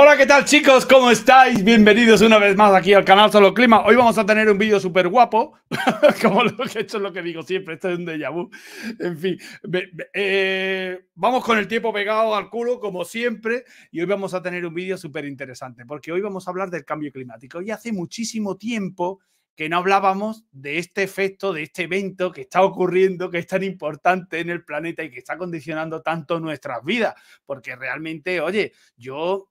Hola, ¿qué tal chicos? ¿Cómo estáis? Bienvenidos una vez más aquí al canal Solo Clima. Hoy vamos a tener un vídeo súper guapo, como lo que he lo que digo siempre, esto es un déjà vu. En fin, eh, vamos con el tiempo pegado al culo, como siempre, y hoy vamos a tener un vídeo súper interesante, porque hoy vamos a hablar del cambio climático. Y hace muchísimo tiempo que no hablábamos de este efecto, de este evento que está ocurriendo, que es tan importante en el planeta y que está condicionando tanto nuestras vidas, porque realmente, oye, yo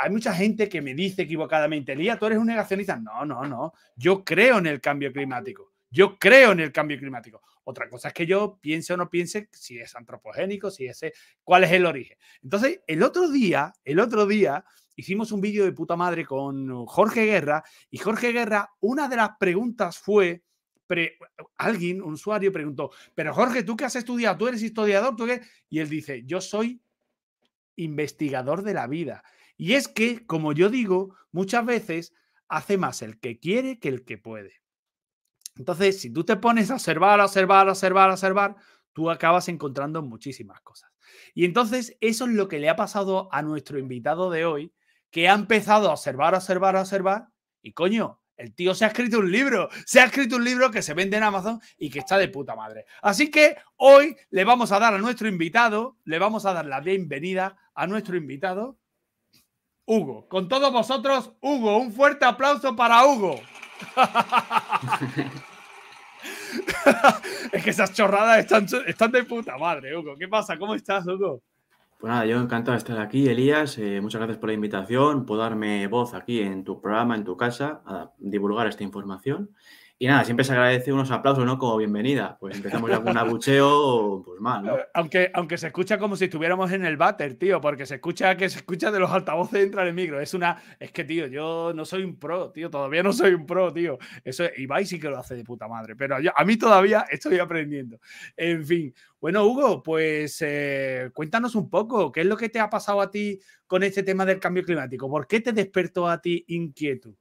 hay mucha gente que me dice equivocadamente, Lía, tú eres un negacionista. No, no, no. Yo creo en el cambio climático. Yo creo en el cambio climático. Otra cosa es que yo piense o no piense si es antropogénico, si es cuál es el origen. Entonces, el otro día, el otro día hicimos un vídeo de puta madre con Jorge Guerra y Jorge Guerra, una de las preguntas fue alguien, un usuario preguntó, "Pero Jorge, ¿tú qué has estudiado? ¿Tú eres historiador? ¿Tú qué? Y él dice, "Yo soy investigador de la vida. Y es que, como yo digo, muchas veces hace más el que quiere que el que puede. Entonces, si tú te pones a observar, a observar, a observar, a observar, tú acabas encontrando muchísimas cosas. Y entonces, eso es lo que le ha pasado a nuestro invitado de hoy, que ha empezado a observar, a observar, a observar, y coño, el tío se ha escrito un libro, se ha escrito un libro que se vende en Amazon y que está de puta madre. Así que hoy le vamos a dar a nuestro invitado, le vamos a dar la bienvenida a nuestro invitado, Hugo. Con todos vosotros, Hugo. Un fuerte aplauso para Hugo. es que esas chorradas están, están, de puta madre, Hugo. ¿Qué pasa? ¿Cómo estás, Hugo? Pues nada, yo encantado de estar aquí, Elías. Eh, muchas gracias por la invitación, por darme voz aquí en tu programa, en tu casa, a divulgar esta información. Y nada, siempre se agradece unos aplausos, ¿no? Como bienvenida. Pues empezamos ya con un abucheo, pues mal, ¿no? Aunque, aunque se escucha como si estuviéramos en el váter, tío, porque se escucha que se escucha de los altavoces entrar el micro. Es una. Es que, tío, yo no soy un pro, tío. Todavía no soy un pro, tío. Eso Ibai sí que lo hace de puta madre. Pero a mí todavía estoy aprendiendo. En fin. Bueno, Hugo, pues eh, cuéntanos un poco, ¿qué es lo que te ha pasado a ti con este tema del cambio climático? ¿Por qué te despertó a ti inquietud?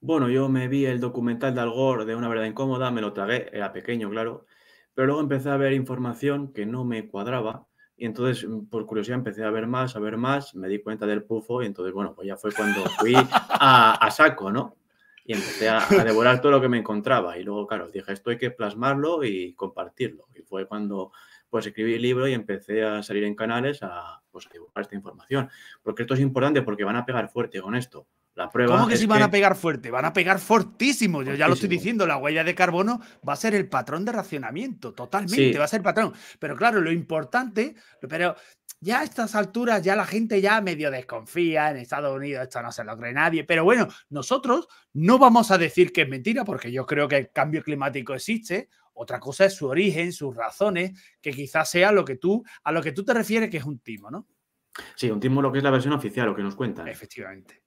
Bueno, yo me vi el documental de Al Gore de Una verdad incómoda, me lo tragué, era pequeño, claro, pero luego empecé a ver información que no me cuadraba y entonces, mm, por curiosidad, empecé a ver más, a ver más, me di cuenta del pufo y entonces, bueno, pues ya fue cuando fui a, saco, ¿no? Y empecé a, devorar todo lo que me encontraba. Y luego, claro, dije, esto hay que plasmarlo y compartirlo. Y fue cuando, pues, escribí el libro y empecé a salir en canales a, pues, a divulgar esta información. Porque esto es importante porque van a pegar fuerte con esto. ¿Cómo que si van a pegar fuerte? Van a pegar fortísimo. Yo ya lo estoy diciendo, la huella de carbono va a ser el patrón de racionamiento, totalmente, va a ser el patrón. Pero claro, lo importante, pero ya a estas alturas ya la gente ya medio desconfía, en Estados Unidos esto no se lo cree nadie, pero bueno, nosotros no vamos a decir que es mentira porque yo creo que el cambio climático existe, otra cosa es su origen, sus razones, que quizás sea lo que tú a lo que tú te refieres que es un timo, ¿no? Sí, un timo lo que es la versión oficial, lo que nos cuentan. Efectivamente.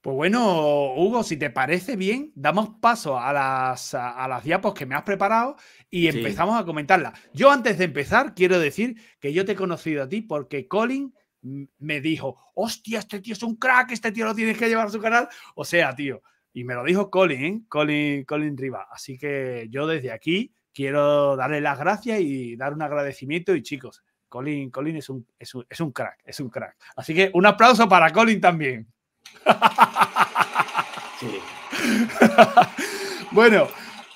Pues bueno, Hugo, si te parece bien, damos paso a las, a, las diapos que me has preparado y empezamos a comentarlas. Yo antes de empezar quiero decir que yo te he conocido a ti porque Colin me dijo, hostia, este tío es un crack, este tío lo tienes que llevar a su canal. O sea, tío, y me lo dijo Colin, ¿eh? Colin, Colin Riva. Así que yo desde aquí quiero darle las gracias y dar un agradecimiento y chicos, Colin, Colin es un, es un, es un crack, es un crack. Así que un aplauso para Colin también. bueno,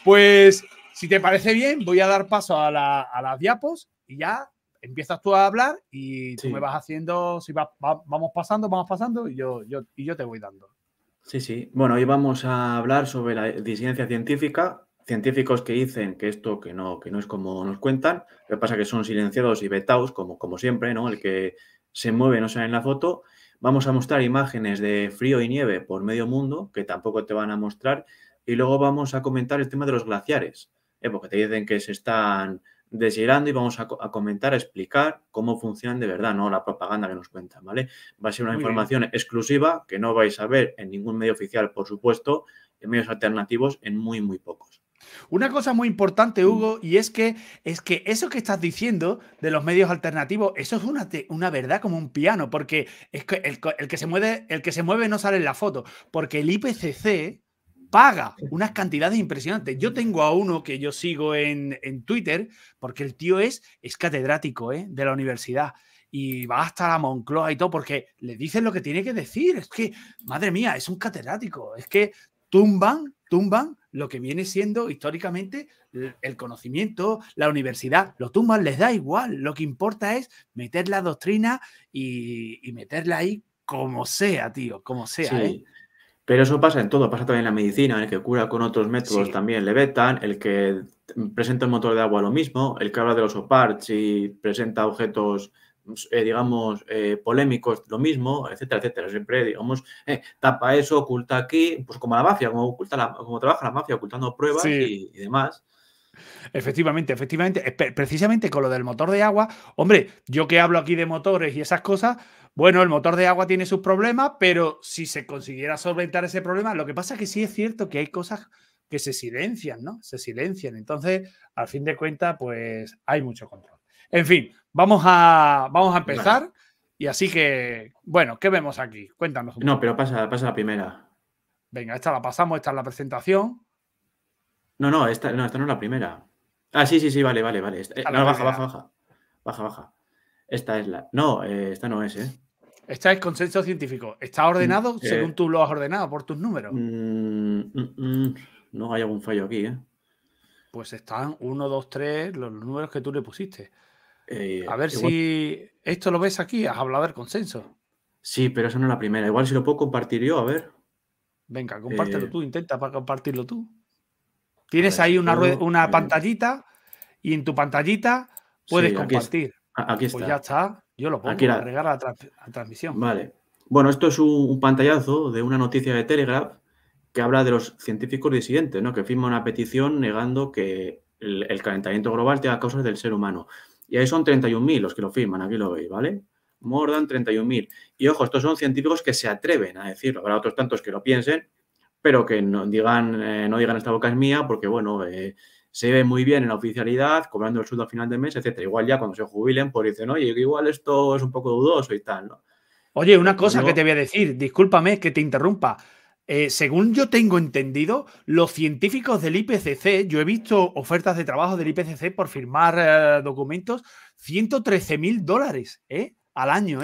pues si te parece bien, voy a dar paso a, la, las diapos y ya empiezas tú a hablar y tú me vas haciendo, si vamos pasando, vamos pasando y yo, yo, yo te voy dando. Sí, sí. Bueno, hoy vamos a hablar sobre la disidencia científica, científicos que dicen que esto que no, que no es como nos cuentan, lo que pasa es que son silenciados y vetados, como, como siempre, ¿no? El que se mueve no sale en la foto, Vamos a mostrar imágenes de frío y nieve por medio mundo, que tampoco te van a mostrar, y luego vamos a comentar el tema de los glaciares, ¿eh? porque te dicen que se están deshielando y vamos a, comentar, a explicar cómo funcionan de verdad, no la propaganda que nos cuentan, ¿vale? Va a ser una información exclusiva que no vais a ver en ningún medio oficial, por supuesto, en medios alternativos en muy, muy pocos. Una cosa muy importante, mm. Hugo, y es que, es que eso que estás diciendo de los medios alternativos, eso es una, verdad como un piano, porque es el, que se mueve, el que se mueve no sale en la foto, porque el IPCC paga unas cantidades impresionantes. Yo tengo a uno que yo sigo en, Twitter, porque el tío es, es catedrático ¿eh? de la universidad y va hasta la Moncloa y todo, porque le dicen lo que tiene que decir. Es que, madre mía, es un catedrático. Es que tumban, tumban lo que viene siendo históricamente el conocimiento, la universidad, los tumbas les da igual, lo que importa es meter la doctrina y, meterla ahí como sea, tío, como sea. ¿eh? Pero eso pasa en todo, pasa también en la medicina, en el que cura con otros métodos también le vetan, el que presenta el motor de agua lo mismo, el que habla de los OPARTS y presenta objetos pues, eh, digamos, eh, polémicos, lo mismo, etcétera, etcétera. Siempre, digamos, eh, tapa eso, oculta aquí, pues como la mafia, como, oculta como trabaja la mafia, ocultando pruebas y, y demás. Efectivamente, efectivamente. Precisamente con lo del motor de agua, hombre, yo que hablo aquí de motores y esas cosas, bueno, el motor de agua tiene sus problemas, pero si se consiguiera solventar ese problema, lo que pasa es que sí es cierto que hay cosas que se silencian, ¿no? Se silencian. Entonces, al fin de cuentas, pues hay mucho control. En fin, vamos a, vamos a empezar. Y así que, bueno, ¿qué vemos aquí? Cuéntanos. no, pero pasa, pasa la primera. Venga, esta la pasamos, esta es la presentación. No, no, esta no, es la primera. Ah, sí, sí, sí, vale, vale, vale. baja, baja, baja. Baja, baja. Esta es la. No, eh, esta no es, ¿eh? Esta es consenso científico. ¿Está ordenado mm, eh. según tú lo has ordenado por tus números? Mm, mm, no hay algún fallo aquí, ¿eh? Pues están 1, 2, 3, los números que tú le pusiste. Eh, a ver si esto lo ves aquí, has hablado del consenso. Sí, pero esa no es la primera. Igual si lo puedo compartir yo, a ver. Venga, compártelo eh, tú, intenta para compartirlo tú. Tienes ahí una, una eh, pantallita y en tu pantallita puedes compartir. Aquí, pues está. Pues ya está, yo lo puedo agregar a la, transmisión. Vale. Bueno, esto es un pantallazo de una noticia de Telegraph que habla de los científicos disidentes, ¿no? que firma una petición negando que el, el calentamiento global tenga causas del ser humano. Y ahí son 31.000 los que lo firman, aquí lo veis, ¿vale? Mordan 31.000. Y ojo, estos son científicos que se atreven a decirlo. Habrá otros tantos que lo piensen, pero que no digan, eh, no esta boca es mía, porque bueno, eh, se ve muy bien en la oficialidad, cobrando el sueldo a final de mes, etcétera. Igual ya cuando se jubilen, pues dicen, oye, igual esto es un poco dudoso y tal, ¿no? Oye, una cosa que te voy a decir, discúlpame que te interrumpa. Eh, según yo tengo entendido, los científicos del IPCC, yo he visto ofertas de trabajo del IPCC por firmar eh, documentos, 113 mil dólares ¿eh? al año,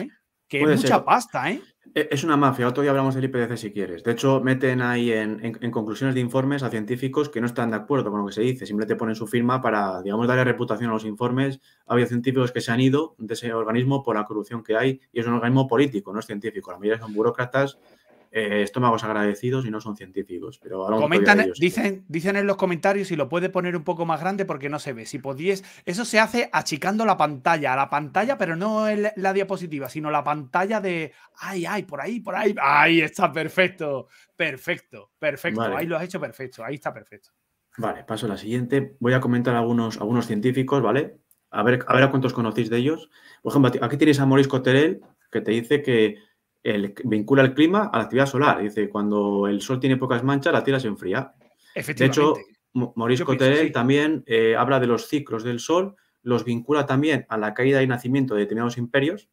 que es mucha pasta. E, es una mafia, otro día hablamos del IPCC si quieres. De hecho, meten ahí en, conclusiones de informes a científicos que no están de acuerdo con lo que se dice, simplemente ponen su firma para, digamos, darle reputación a los informes. Había científicos que se han ido de ese organismo por la corrupción que hay y es un organismo político, no es científico. La mayoría son burócratas eh, estómagos agradecidos y no son científicos. Pero Comentan, dicen, dicen en los comentarios si lo puede poner un poco más grande porque no se ve. Si podíes, eso se hace achicando la pantalla, la pantalla, pero no la diapositiva, sino la pantalla de ay, ay, por ahí, por ahí, ahí está perfecto, perfecto, perfecto. Ahí lo has hecho perfecto, ahí está perfecto. Vale, paso a la siguiente. Voy a comentar algunos, algunos científicos, ¿vale? A ver, a ver a cuántos conocéis de ellos. Por ejemplo, aquí tienes a Morisco Coterel, que te dice que vincula el clima a la actividad solar. Dice, cuando el sol tiene pocas manchas, la Tierra se enfría. De hecho, Maurice Cotterell también eh, habla de los ciclos del sol, los vincula también a la caída y nacimiento de determinados imperios,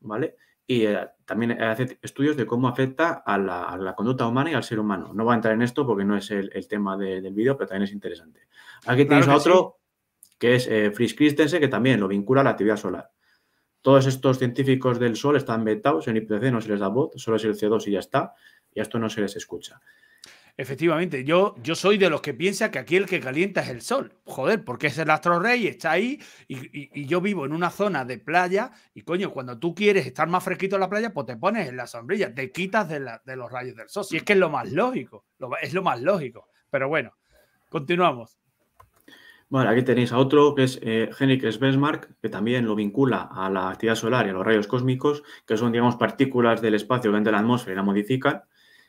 ¿vale? Y eh, también hace estudios de cómo afecta a la, conducta humana y al ser humano. No va a entrar en esto porque no es el, tema del vídeo, pero también es interesante. Aquí tenemos a otro que es eh, Fritz Christensen, que también lo vincula a la actividad solar. Todos estos científicos del Sol están vetados en IPCC, no se les da voz, solo es el CO2 y ya está, y a esto no se les escucha. Efectivamente, yo, yo soy de los que piensa que aquí el que calienta es el sol. Joder, porque es el astro rey, está ahí y, yo vivo en una zona de playa y coño, cuando tú quieres estar más fresquito en la playa, pues te pones en la sombrilla, te quitas de, los rayos del sol. y es que es lo más lógico, es lo más lógico. Pero bueno, continuamos. Bueno, aquí tenéis a otro que es eh, Henrik Svensmark, que también lo vincula a la actividad solar y a los rayos cósmicos, que son, digamos, partículas del espacio que entran en la atmósfera y la modifican.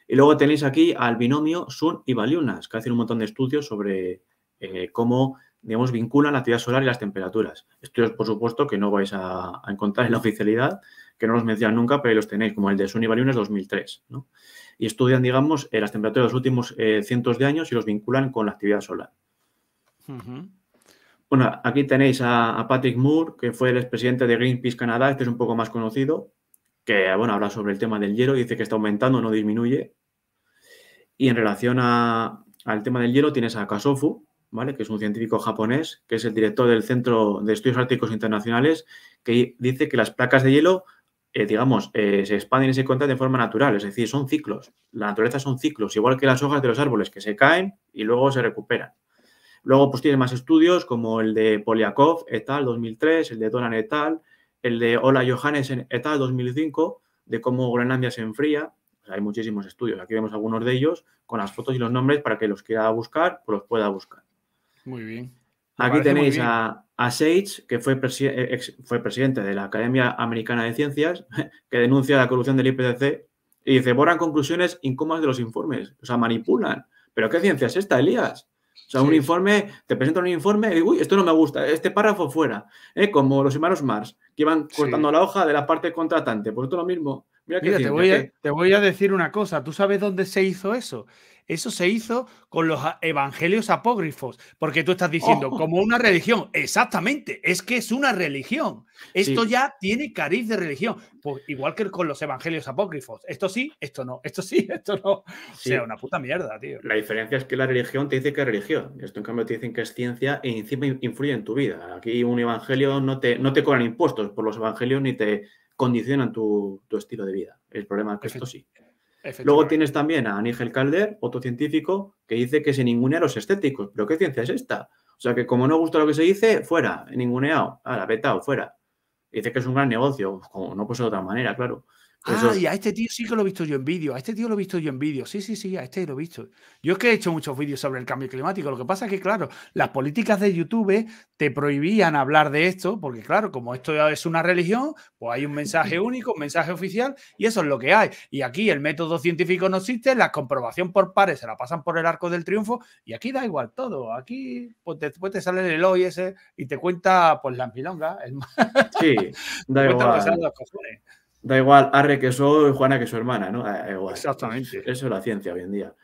Y luego tenéis aquí al binomio Sun y Valiunas, que hacen un montón de estudios sobre eh, cómo, digamos, vinculan la actividad solar y las temperaturas. Estudios, por supuesto, que no vais a, encontrar en la oficialidad, que no los mencionan nunca, pero ahí los tenéis, como el de Sun y Valiunas 2003, ¿no? Y estudian, digamos, eh, las temperaturas de los últimos cientos de años y los vinculan con la actividad solar. Bueno, aquí tenéis a, Patrick Moore, que fue el expresidente de Greenpeace Canadá, este es un poco más conocido, que bueno, habla sobre el tema del hielo, dice que está aumentando, no disminuye. Y en relación al tema del hielo tienes a Kasofu, ¿vale? que es un científico japonés, que es el director del Centro de Estudios Árticos Internacionales, que dice que las placas de hielo, eh, digamos, eh, se expanden y se contraen de forma natural, es decir, son ciclos. La naturaleza son ciclos, igual que las hojas de los árboles, que se caen y luego se recuperan. Luego, pues tiene más estudios como el de Poliakov et al. 2003, el de Donan et al., el de Ola Johannes et al. 2005, de cómo Groenlandia se enfría. hay muchísimos estudios. Aquí vemos algunos de ellos con las fotos y los nombres para que los quiera buscar, o los pueda buscar. Muy bien. Aquí tenéis a, a, Sage, que fue, eh, fue presidente de la Academia Americana de Ciencias, que denuncia la corrupción del IPCC y dice, borran conclusiones incómodas de los informes, o sea, manipulan. ¿Pero qué ciencia es esta, Elías? O sea, un informe, te presentan un informe y, uy, esto no me gusta, este párrafo fuera, ¿eh? como los hermanos Mars, que iban cortando la hoja de la parte contratante, por pues esto es lo mismo. Mira, ¿eh? te, voy a, decir una cosa. ¿Tú sabes dónde se hizo eso? Eso se hizo con los ah, evangelios apócrifos, porque tú estás diciendo ¡Oh! como una religión. Exactamente, es que es una religión. Esto ya tiene cariz de religión, pues igual que con los evangelios apócrifos. Esto sí, esto no, esto sí, esto no. O sea, una puta mierda, tío. La diferencia es que la religión te dice que es religión. Esto en cambio te dicen que es ciencia e encima influye en tu vida. Aquí un evangelio no te, no te cobran impuestos por los evangelios ni te condicionan tu, estilo de vida. El problema es que esto sí. Luego tienes también a Nigel Calder, otro científico, que dice que se ningunea los estéticos. ¿Pero qué ciencia es esta? O sea, que como no gusta lo que se dice, fuera, ninguneado, beta o fuera. Dice que es un gran negocio, como no puede ser de otra manera, claro. Ah, y a este tío sí que lo he visto yo en vídeo. A este tío lo he visto yo en vídeo. Sí, sí, sí, a este lo he visto. Yo es que he hecho muchos vídeos sobre el cambio climático. Lo que pasa es que, claro, las políticas de YouTube te prohibían hablar de esto, porque, claro, como esto es una religión, pues hay un mensaje único, un mensaje oficial, y eso es lo que hay. Y aquí el método científico no existe, la comprobación por pares se la pasan por el arco del triunfo, y aquí da igual todo. Aquí, pues después pues te sale el hoy ese y te cuenta, pues, la milonga. Sí, da igual. cojones. Da igual Arre que soy y Juana que su hermana, ¿no? Exactamente. Eso es la ciencia hoy en día.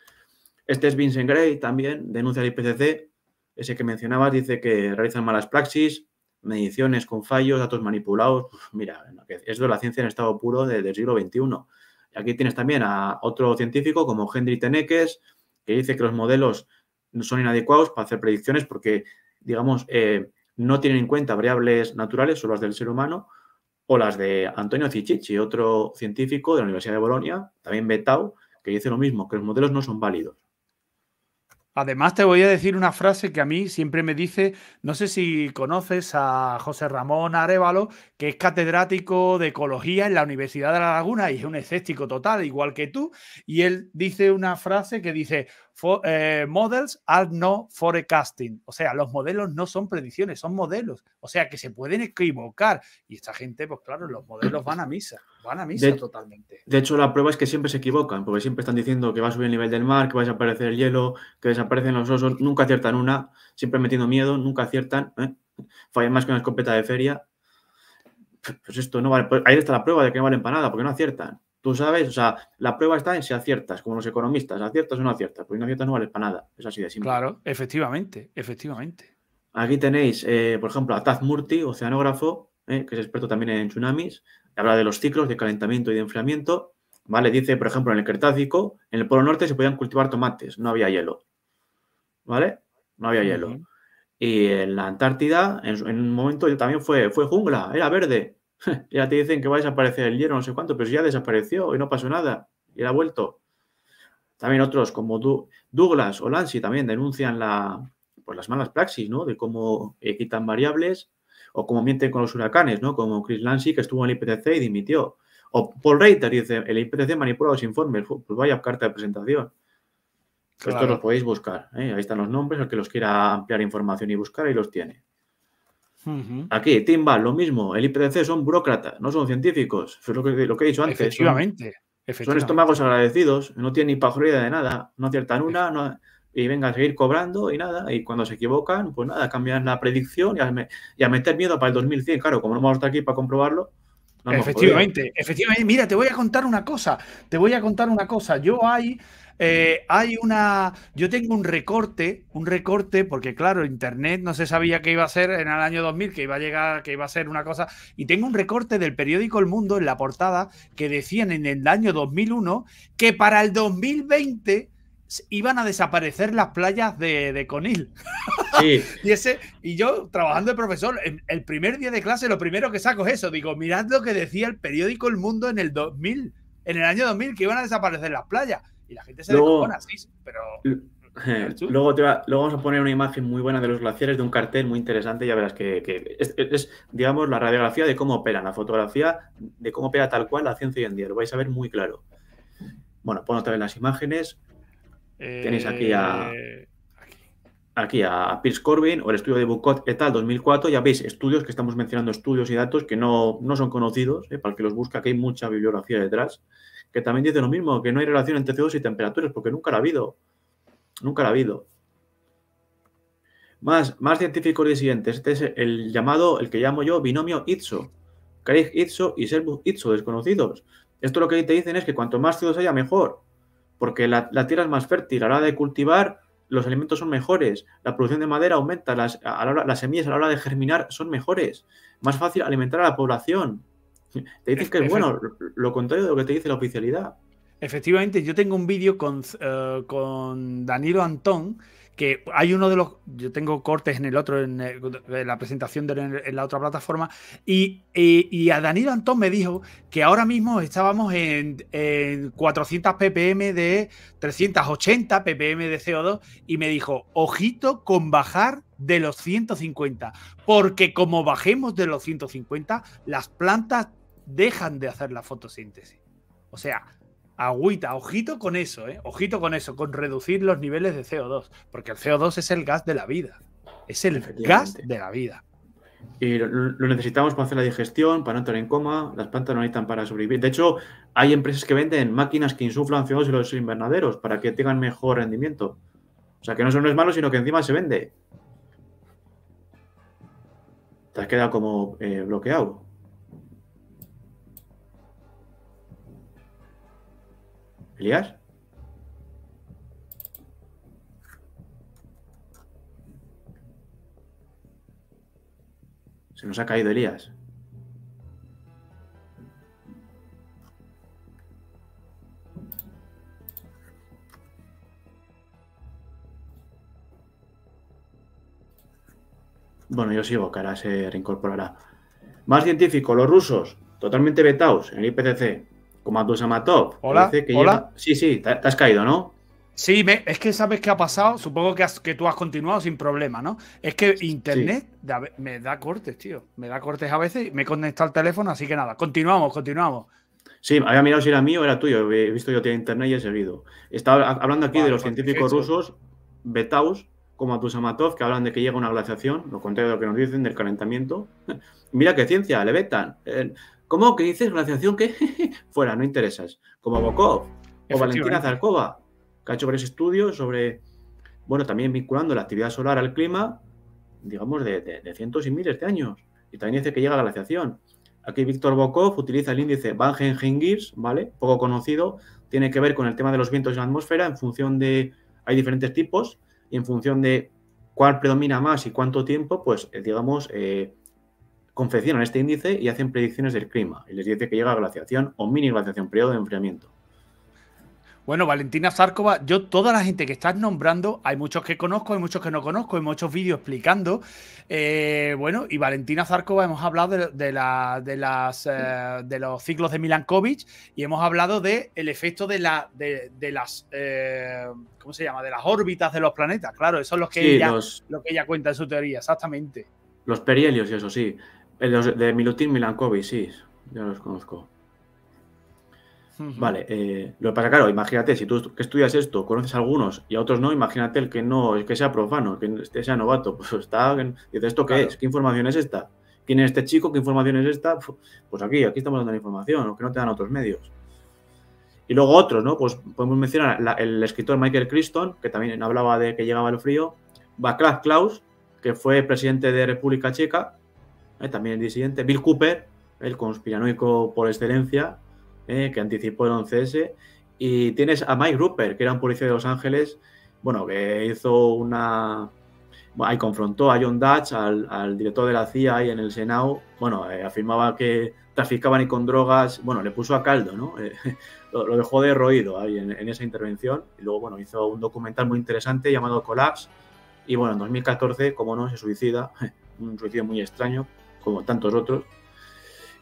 Este es Vincent Gray también, denuncia al IPCC. Ese que mencionabas dice que realizan malas praxis, mediciones con fallos, datos manipulados. mira, es de la ciencia en estado puro del siglo XXI. Y aquí tienes también a otro científico como Henry Tenekes, que dice que los modelos son inadecuados para hacer predicciones porque, digamos, eh, no tienen en cuenta variables naturales, o las del ser humano, o las de Antonio Ciccici, otro científico de la Universidad de Bolonia, también vetado, que dice lo mismo, que los modelos no son válidos. Además, te voy a decir una frase que a mí siempre me dice, no sé si conoces a José Ramón Arevalo, que es catedrático de ecología en la Universidad de La Laguna y es un escéptico total, igual que tú, y él dice una frase que dice, eh, models are no forecasting. O sea, los modelos no son predicciones, son modelos. O sea, que se pueden equivocar. Y esta gente, pues claro, los modelos van a misa. Van a misa totalmente. De hecho, la prueba es que siempre se equivocan, porque siempre están diciendo que va a subir el nivel del mar, que va a desaparecer el hielo, que desaparecen los osos. Nunca aciertan una, siempre metiendo miedo, nunca aciertan. ¿eh? más que una escopeta de feria. Pues esto no vale. Pues ahí está la prueba de que no valen para nada, porque no aciertan. Tú sabes, o sea, la prueba está en si aciertas, como los economistas, aciertas o no aciertas, porque no aciertas no vale para nada, es así de simple. Claro, efectivamente, efectivamente. Aquí tenéis, eh, por ejemplo, a Taz Murti, oceanógrafo, eh, que es experto también en tsunamis, habla de los ciclos de calentamiento y de enfriamiento, ¿vale? Dice, por ejemplo, en el Cretácico, en el Polo Norte se podían cultivar tomates, no había hielo, ¿vale? No había hielo. Y en la Antártida, en, un momento también fue, fue jungla, era verde, ya te dicen que va a desaparecer el hierro, no sé cuánto, pero ya desapareció y no pasó nada, y ha vuelto. También otros como Douglas o Lancy también denuncian la, pues las malas praxis, ¿no? De cómo eh, quitan variables o cómo mienten con los huracanes, ¿no? Como Chris Lancy que estuvo en el IPTC y dimitió. O Paul Reiter dice, el IPTC manipula los informes, pues vaya carta de presentación. Esto Estos los podéis buscar. ¿eh? Ahí están los nombres, el que los quiera ampliar información y buscar, ahí los tiene. Aquí, Timbal, lo mismo. El IPDC son burócratas, no son científicos. es lo que, he dicho antes. Efectivamente. Son, estómagos agradecidos, no tienen ni de nada, no aciertan una, y vengan a seguir cobrando y nada. Y cuando se equivocan, pues nada, cambian la predicción y a, meter miedo para el 2100. Claro, como no vamos a estar aquí para comprobarlo. efectivamente, efectivamente. Mira, te voy a contar una cosa. Te voy a contar una cosa. Yo hay. Eh, hay una. Yo tengo un recorte, un recorte, porque claro, Internet no se sabía que iba a ser en el año 2000, que iba a llegar, que iba a ser una cosa. Y tengo un recorte del periódico El Mundo en la portada que decían en el año 2001 que para el 2020 iban a desaparecer las playas de, Conil. y, ese, y yo, trabajando de profesor, el primer día de clase lo primero que saco es eso. Digo, mirad lo que decía el periódico El Mundo en el 2000, en el año 2000, que iban a desaparecer las playas. Y la gente se luego, así, pero... Eh, luego, va, vamos a poner una imagen muy buena de los glaciares, de un cartel muy interesante, ya verás que, es, digamos, la radiografía de cómo opera, la fotografía de cómo opera tal cual la ciencia hoy en día, lo vais a ver muy claro. Bueno, pon otra vez las imágenes. Eh, Tenéis aquí a aquí a Pierce Corbin o el estudio de Bucot et al. 2004. Ya veis, estudios que estamos mencionando, estudios y datos que no, son conocidos, eh, para el que los busca, que hay mucha bibliografía detrás que también dice lo mismo, que no hay relación entre CO2 y temperaturas, porque nunca la ha habido. Nunca la ha habido. Más, más científicos disidentes. Este es el llamado, el que llamo yo, binomio Itso. Craig Itso y Selbus Itso, desconocidos. Esto lo que te dicen es que cuanto más CO2 haya, mejor. Porque la, tierra es más fértil. A la hora de cultivar, los alimentos son mejores. La producción de madera aumenta. Las, las semillas a la hora de germinar son mejores. Más fácil alimentar a la población. Te dices que es bueno, lo contrario de lo que te dice la oficialidad. Efectivamente, yo tengo un vídeo con, eh, Danilo Antón, que hay uno de los. Yo tengo cortes en el otro, en, eh, la presentación de, en la otra plataforma, y, a Danilo Antón me dijo que ahora mismo estábamos en 400 ppm de 380 ppm de CO2, y me dijo: ojito con bajar de los 150, porque como bajemos de los 150, las plantas dejan de hacer la fotosíntesis. O sea, agüita, ojito con eso, ¿eh? Ojito con eso, con reducir los niveles de CO2, porque el CO2 es el gas de la vida. Es el gas de la vida. Y lo necesitamos para hacer la digestión, para no entrar en coma, las plantas no necesitan para sobrevivir. De hecho, hay empresas que venden máquinas que insuflan CO2 en los invernaderos para que tengan mejor rendimiento. O sea, que no solo es malo, sino que encima se vende. Te has quedado como eh, bloqueado. Elías. Se nos ha caído Elías. Bueno, yo sigo, que ahora se reincorporará. Más científico, los rusos, totalmente vetados en el IPCC tu Samatov. Hola. Que ¿Hola? Sí, sí, te, has caído, ¿no? Sí, es que sabes qué ha pasado. Supongo que, tú has continuado sin problema, ¿no? Es que internet me da cortes, tío. Me da cortes a veces. y Me conecta al teléfono, así que nada. Continuamos, continuamos. Sí, había mirado si era mío o era tuyo. He visto yo tiene internet y he seguido. Estaba hablando aquí de los pues científicos rusos, Betaus, como a tu Samatov, que hablan de que llega una glaciación, lo contrario de lo que nos dicen del calentamiento. Mira qué ciencia, le vetan. Eh, ¿Cómo? ¿Qué dices? ¿Glaciación que Fuera, no interesas. Como Bokov o Valentina Zarkova, que ha hecho varios estudios sobre, bueno, también vinculando la actividad solar al clima, digamos, de, cientos y miles de años. Y también dice que llega la glaciación. Aquí Víctor Bokov utiliza el índice Van hengirs ¿vale? Poco conocido, tiene que ver con el tema de los vientos en la atmósfera en función de, hay diferentes tipos, y en función de cuál predomina más y cuánto tiempo, pues eh, digamos, eh, confeccionan este índice y hacen predicciones del clima y les dice que llega glaciación o mini glaciación, periodo de enfriamiento. Bueno, Valentina Zarcova, yo toda la gente que estás nombrando, hay muchos que conozco, hay muchos que no conozco, hay muchos vídeos explicando. Eh, bueno, y Valentina Zárcova hemos hablado de, las, eh, de los ciclos de Milankovitch... y hemos hablado de... el efecto de, la, de, las, eh, ¿cómo se llama? De las órbitas de los planetas. Claro, eso es lo que, ella, los... lo que ella cuenta en su teoría, exactamente. Los perihelios, y eso sí. El de Milutin Milankovic, sí, ya los conozco. Vale, eh, lo que pasa, claro, imagínate, si tú estudias esto, conoces a algunos y a otros no, imagínate el que no, el que sea profano, el que este sea novato, pues está, dice, ¿esto qué es? ¿Qué información es esta? ¿Quién es este chico? ¿Qué información es esta? Pues aquí, aquí estamos dando la información, o que no te dan otros medios. Y luego otros, ¿no? Pues podemos mencionar el escritor Michael Crichton, que también hablaba de que llegaba el frío, Václav Klaus, que fue presidente de República Checa, eh, también el disidente. Bill Cooper, el conspiranoico por excelencia, eh, que anticipó el 11S. Y tienes a Mike Rupert, que era un policía de Los Ángeles, bueno, que hizo una... Bueno, ahí confrontó a John Dutch, al, director de la CIA ahí en el Senado. Bueno, eh, afirmaba que traficaban y con drogas. Bueno, le puso a caldo, ¿no? Lo, dejó derroído ahí en, en esa intervención. Y luego, bueno, hizo un documental muy interesante llamado Collapse, y bueno, en 2014, como no, se suicida, un suicidio muy extraño, como tantos otros.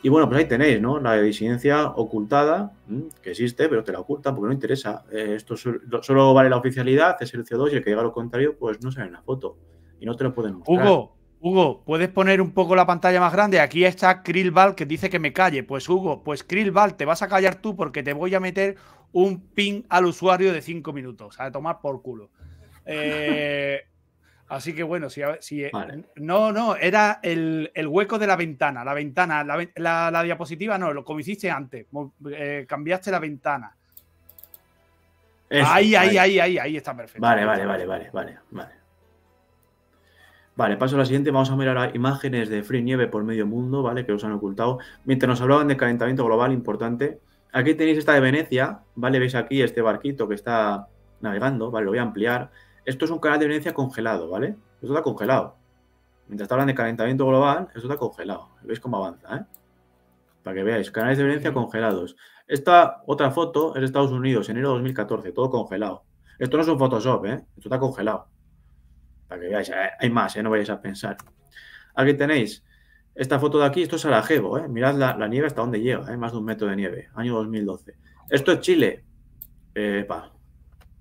Y bueno, pues ahí tenéis, ¿no? La disidencia ocultada, que existe, pero te la ocultan porque no interesa. Eh, esto solo vale la oficialidad, es el CO2 y el que diga lo contrario, pues no sale en la foto. Y no te lo pueden mostrar. Hugo, Hugo, ¿puedes poner un poco la pantalla más grande? Aquí está ball que dice que me calle. Pues Hugo, pues ball te vas a callar tú porque te voy a meter un pin al usuario de cinco minutos. A tomar por culo. Eh, Así que bueno, si, si eh, no, no, era el, hueco de la ventana, la ventana, la, diapositiva no, lo como hiciste antes, eh, cambiaste la ventana. ahí, ahí, ahí, ahí, ahí está perfecto. Vale, vale, vale, vale, vale, vale. Vale, paso a la siguiente. Vamos a mirar imágenes de Free Nieve por medio mundo, ¿vale? Que os han ocultado. Mientras nos hablaban de calentamiento global importante, aquí tenéis esta de Venecia, ¿vale? Veis aquí este barquito que está navegando, ¿vale? Lo voy a ampliar. Esto es un canal de evidencia congelado, ¿vale? Esto está congelado. Mientras hablan de calentamiento global, esto está congelado. ¿Veis cómo avanza, eh? Para que veáis, canales de evidencia congelados. Esta otra foto es de Estados Unidos, enero de 2014, todo congelado. Esto no es un Photoshop, ¿eh? Esto está congelado. Para que veáis, eh, hay más, ¿eh? No vayáis a pensar. Aquí tenéis esta foto de aquí, esto es Sarajevo, ¿eh? Mirad la, nieve hasta dónde llega, ¿eh? Más de un metro de nieve, año 2012. Esto es Chile. Eh, pa,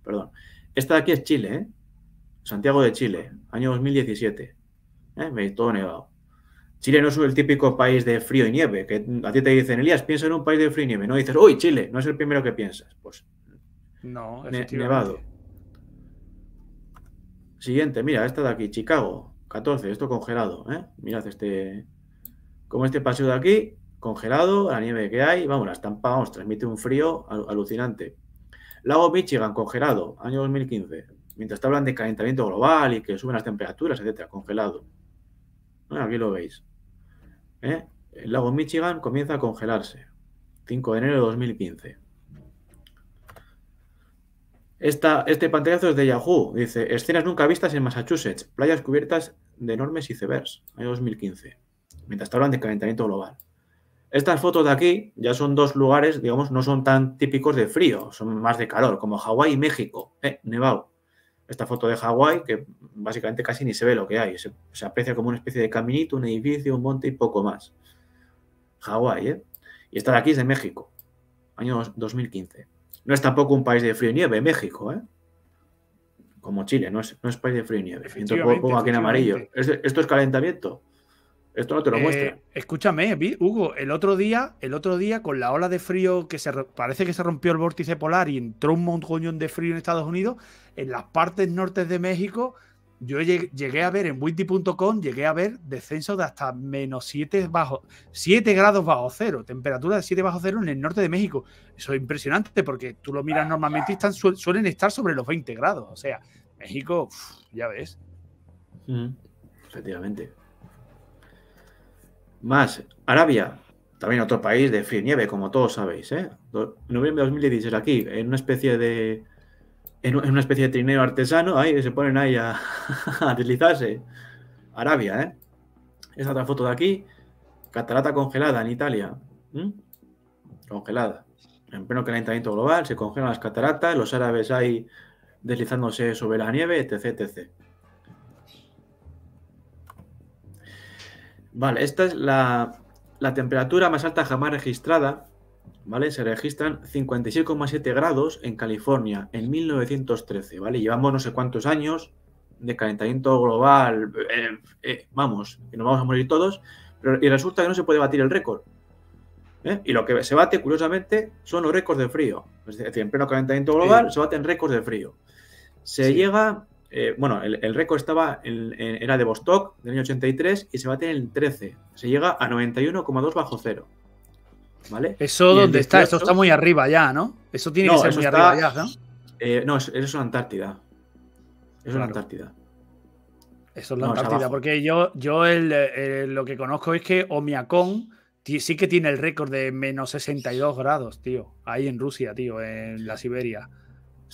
perdón. Esta de aquí es Chile, ¿eh? Santiago de Chile, año 2017. ¿eh? Veis, todo nevado. Chile no es el típico país de frío y nieve, que a ti te dicen, Elías, piensa en un país de frío y nieve. No dices, uy, Chile, no es el primero que piensas. Pues. No, es nevado. Siguiente, mira, esta de aquí, Chicago, 14, esto congelado. ¿eh? Mirad este. Como este paseo de aquí, congelado, la nieve que hay, vamos, la estampa, vamos, transmite un frío alucinante. Lago Michigan, congelado, año 2015. Mientras te hablan de calentamiento global y que suben las temperaturas, etcétera, congelado. aquí lo veis. ¿Eh? El lago Michigan comienza a congelarse. 5 de enero de 2015. Esta, este pantallazo es de Yahoo. Dice, escenas nunca vistas en Massachusetts, playas cubiertas de enormes icebergs, año 2015. Mientras te hablan de calentamiento global. Estas fotos de aquí ya son dos lugares, digamos, no son tan típicos de frío, son más de calor, como Hawái y México, eh, nevado. Esta foto de Hawái, que básicamente casi ni se ve lo que hay, se, aprecia como una especie de caminito, un edificio, un monte y poco más. Hawái, ¿eh? Y esta de aquí es de México, año 2015. No es tampoco un país de frío y nieve, México, ¿eh? Como Chile, no es, país de frío y nieve. Entonces pongo aquí en amarillo. ¿Esto es calentamiento? Esto no te lo muestra. Eh, escúchame, Hugo, el otro día, el otro día con la ola de frío que se parece que se rompió el vórtice polar y entró un montón de frío en Estados Unidos, en las partes nortes de México, yo llegué, a ver en witty.com, llegué a ver descenso de hasta menos 7 bajo 7 grados bajo cero, temperatura de 7 bajo cero en el norte de México. Eso es impresionante porque tú lo miras normalmente y suelen estar sobre los 20 grados. O sea, México, ya ves. Mm. efectivamente. Más Arabia, también otro país de frío nieve, como todos sabéis. ¿eh? Noviembre de 2016, aquí, en una especie de. En una especie de trineo artesano, ahí se ponen ahí a, deslizarse. Arabia, ¿eh? Esta otra foto de aquí, catarata congelada en Italia. Congelada. En pleno calentamiento global, se congelan las cataratas, los árabes ahí deslizándose sobre la nieve, etc, etc. Vale, esta es la, la temperatura más alta jamás registrada. ¿Vale? Se registran 56,7 grados en California en 1913, ¿vale? Llevamos no sé cuántos años de calentamiento global, eh, eh, vamos, que nos vamos a morir todos, pero, y resulta que no se puede batir el récord. ¿eh? Y lo que se bate, curiosamente, son los récords de frío. Es decir, en pleno calentamiento global se baten récords de frío. Se llega eh, bueno, el, récord estaba era de Vostok del año 83 y se bate en el 13. Se llega a 91,2 bajo cero. ¿Vale? Eso dónde está, eso está muy arriba ya, ¿no? Eso tiene que ser muy arriba ya, ¿no? Eh, no, eso es una Antártida. es una Antártida. Eso es la Antártida, porque yo, yo lo que conozco es que Omiacón sí que tiene el récord de menos 62 grados, tío. Ahí en Rusia, tío, en la Siberia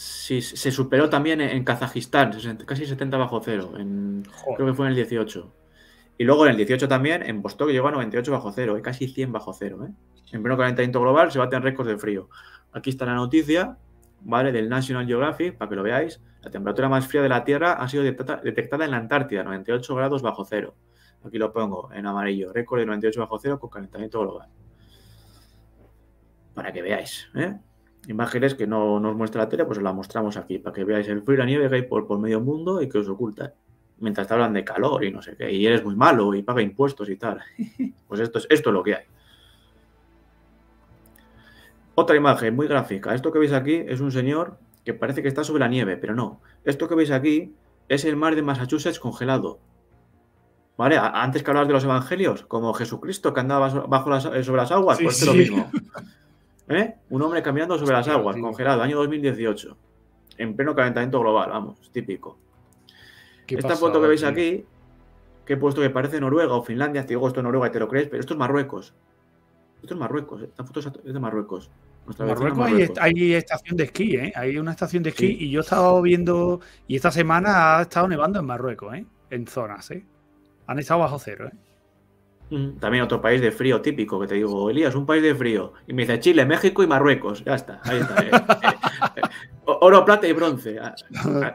se superó también en Kazajistán, casi 70 bajo cero, creo que fue en el 18. Y luego en el 18 también, en que llegó a 98 bajo cero, y eh, casi 100 bajo cero. ¿eh? En pleno calentamiento global se baten récords de frío. Aquí está la noticia, ¿vale? Del National Geographic, para que lo veáis. La temperatura más fría de la Tierra ha sido detectada en la Antártida, 98 grados bajo cero. Aquí lo pongo en amarillo, récord de 98 bajo cero con calentamiento global. Para que veáis, ¿eh? imágenes que no nos muestra la tele, pues os las mostramos aquí, para que veáis el frío y la nieve que hay por, medio mundo y que os oculta. Mientras te hablan de calor y no sé qué, y eres muy malo y paga impuestos y tal. Pues esto es, esto lo que hay. Otra imagen muy gráfica. Esto que veis aquí es un señor que parece que está sobre la nieve, pero no. Esto que veis aquí es el mar de Massachusetts congelado. ¿Vale? Antes que hablar de los evangelios, como Jesucristo que andaba bajo las, eh, sobre las aguas, pues es lo mismo. ¿Eh? Un hombre caminando sobre las aguas, congelado, año 2018. En pleno calentamiento global, vamos, típico. Esta foto que veis aquí, que he puesto que parece Noruega o Finlandia, te digo esto es Noruega y te lo crees, pero esto es Marruecos. Esto es Marruecos, esta foto es de Marruecos. Hay, estación de esquí, ¿eh? Hay una estación de esquí y yo he estado viendo, y esta semana ha estado nevando en Marruecos, ¿eh? En zonas, ¿eh? Han estado bajo cero, ¿eh? También otro país de frío típico, que te digo, Elías, un país de frío. Y me dice Chile, México y Marruecos. Ya está, ahí está. Eh, eh, eh, oro, plata y bronce. Ah,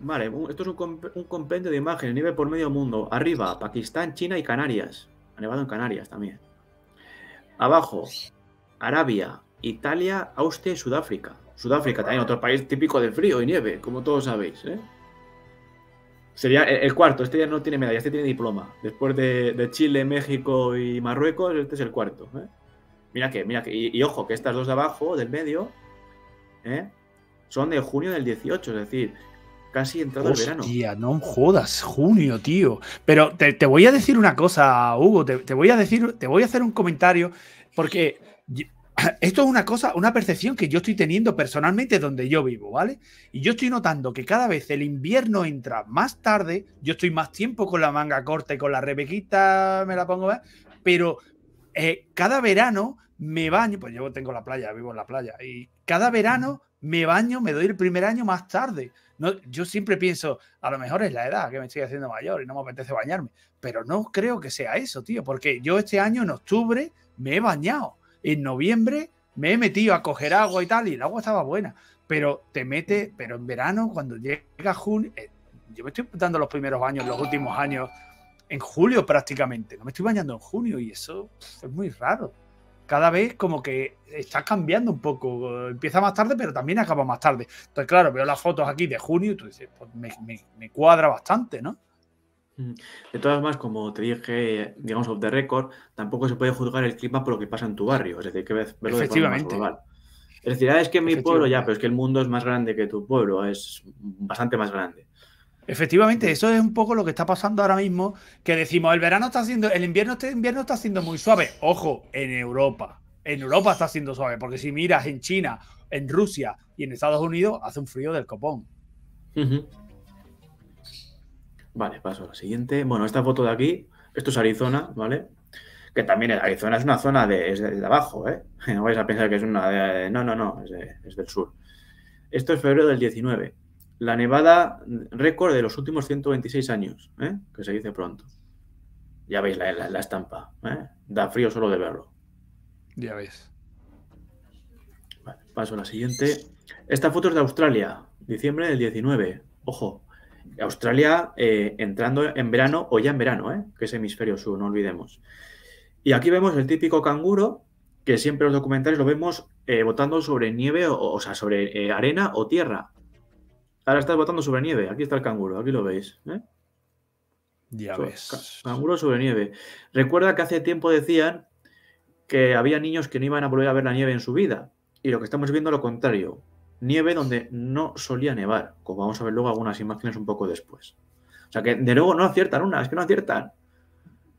vale, esto es un, un, compendio de imágenes, nieve por medio mundo. Arriba, Pakistán, China y Canarias. Ha nevado en Canarias también. Abajo, Arabia, Italia, Austria y Sudáfrica. Sudáfrica también otro país típico de frío y nieve, como todos sabéis. ¿eh? Sería el cuarto, este ya no tiene medalla, este tiene diploma. Después de, Chile, México y Marruecos, este es el cuarto. ¿eh? Mira que, mira que, y, ojo, que estas dos de abajo, del medio, ¿eh? son de junio del 18, es decir, casi entrado el verano. no jodas, junio, tío. Pero te, voy a decir una cosa, Hugo, voy a decir, te voy a hacer un comentario, porque esto es una cosa, una percepción que yo estoy teniendo personalmente donde yo vivo, ¿vale? Y yo estoy notando que cada vez el invierno entra más tarde, yo estoy más tiempo con la manga corta y con la rebequita, me la pongo ver ¿eh? pero eh, cada verano me baño, pues yo tengo la playa, vivo en la playa, y cada verano me baño, me doy el primer año más tarde. No, yo siempre pienso, a lo mejor es la edad, que me estoy haciendo mayor y no me apetece bañarme, pero no creo que sea eso, tío, porque yo este año en octubre me he bañado en noviembre me he metido a coger agua y tal, y el agua estaba buena, pero te mete, pero en verano, cuando llega junio, eh, yo me estoy dando los primeros años, los últimos años, en julio prácticamente, no me estoy bañando en junio y eso es muy raro. Cada vez como que está cambiando un poco, empieza más tarde, pero también acaba más tarde. Entonces, claro, veo las fotos aquí de junio y tú dices, pues me cuadra bastante, ¿no? Mm, de todas formas, como te dije, digamos, off the record, tampoco se puede juzgar el clima por lo que pasa en tu barrio. Es decir, que verlo de global. Es decir, ah, es que mi pueblo ya, pero es que el mundo es más grande que tu pueblo, es bastante más grande. Efectivamente, mm. eso es un poco lo que está pasando ahora mismo, que decimos, el verano está siendo, el invierno, este invierno está siendo muy suave. Ojo, en Europa. En Europa está siendo suave, porque si miras en China, en Rusia y en Estados Unidos, hace un frío del copón. Vale, paso a la siguiente. Bueno, esta foto de aquí, esto es Arizona, ¿vale? Que también Arizona es una zona de, abajo, ¿eh? No vais a pensar que es una... no, no, no, es, del sur. Esto es febrero del 19. La nevada récord de los últimos 126 años, ¿eh? Que se dice pronto. Ya veis la, estampa, ¿eh? Da frío solo de verlo. Ya veis. Vale, paso a la siguiente. Esta foto es de Australia, diciembre del 19. Ojo, Australia eh, entrando en verano o ya en verano, ¿eh? que es hemisferio sur, no olvidemos. Y aquí vemos el típico canguro, que siempre los documentales lo vemos votando eh, botando sobre nieve, o, sea, sobre arena o tierra. Ahora estás botando sobre nieve, aquí está el canguro, aquí lo veis. Ya ves. canguro sobre nieve. Recuerda que hace tiempo decían que había niños que no iban a volver a ver la nieve en su vida, y lo que estamos viendo es lo contrario nieve donde no solía nevar, como vamos a ver luego algunas imágenes un poco después. O sea que de nuevo, no aciertan una, es que no aciertan.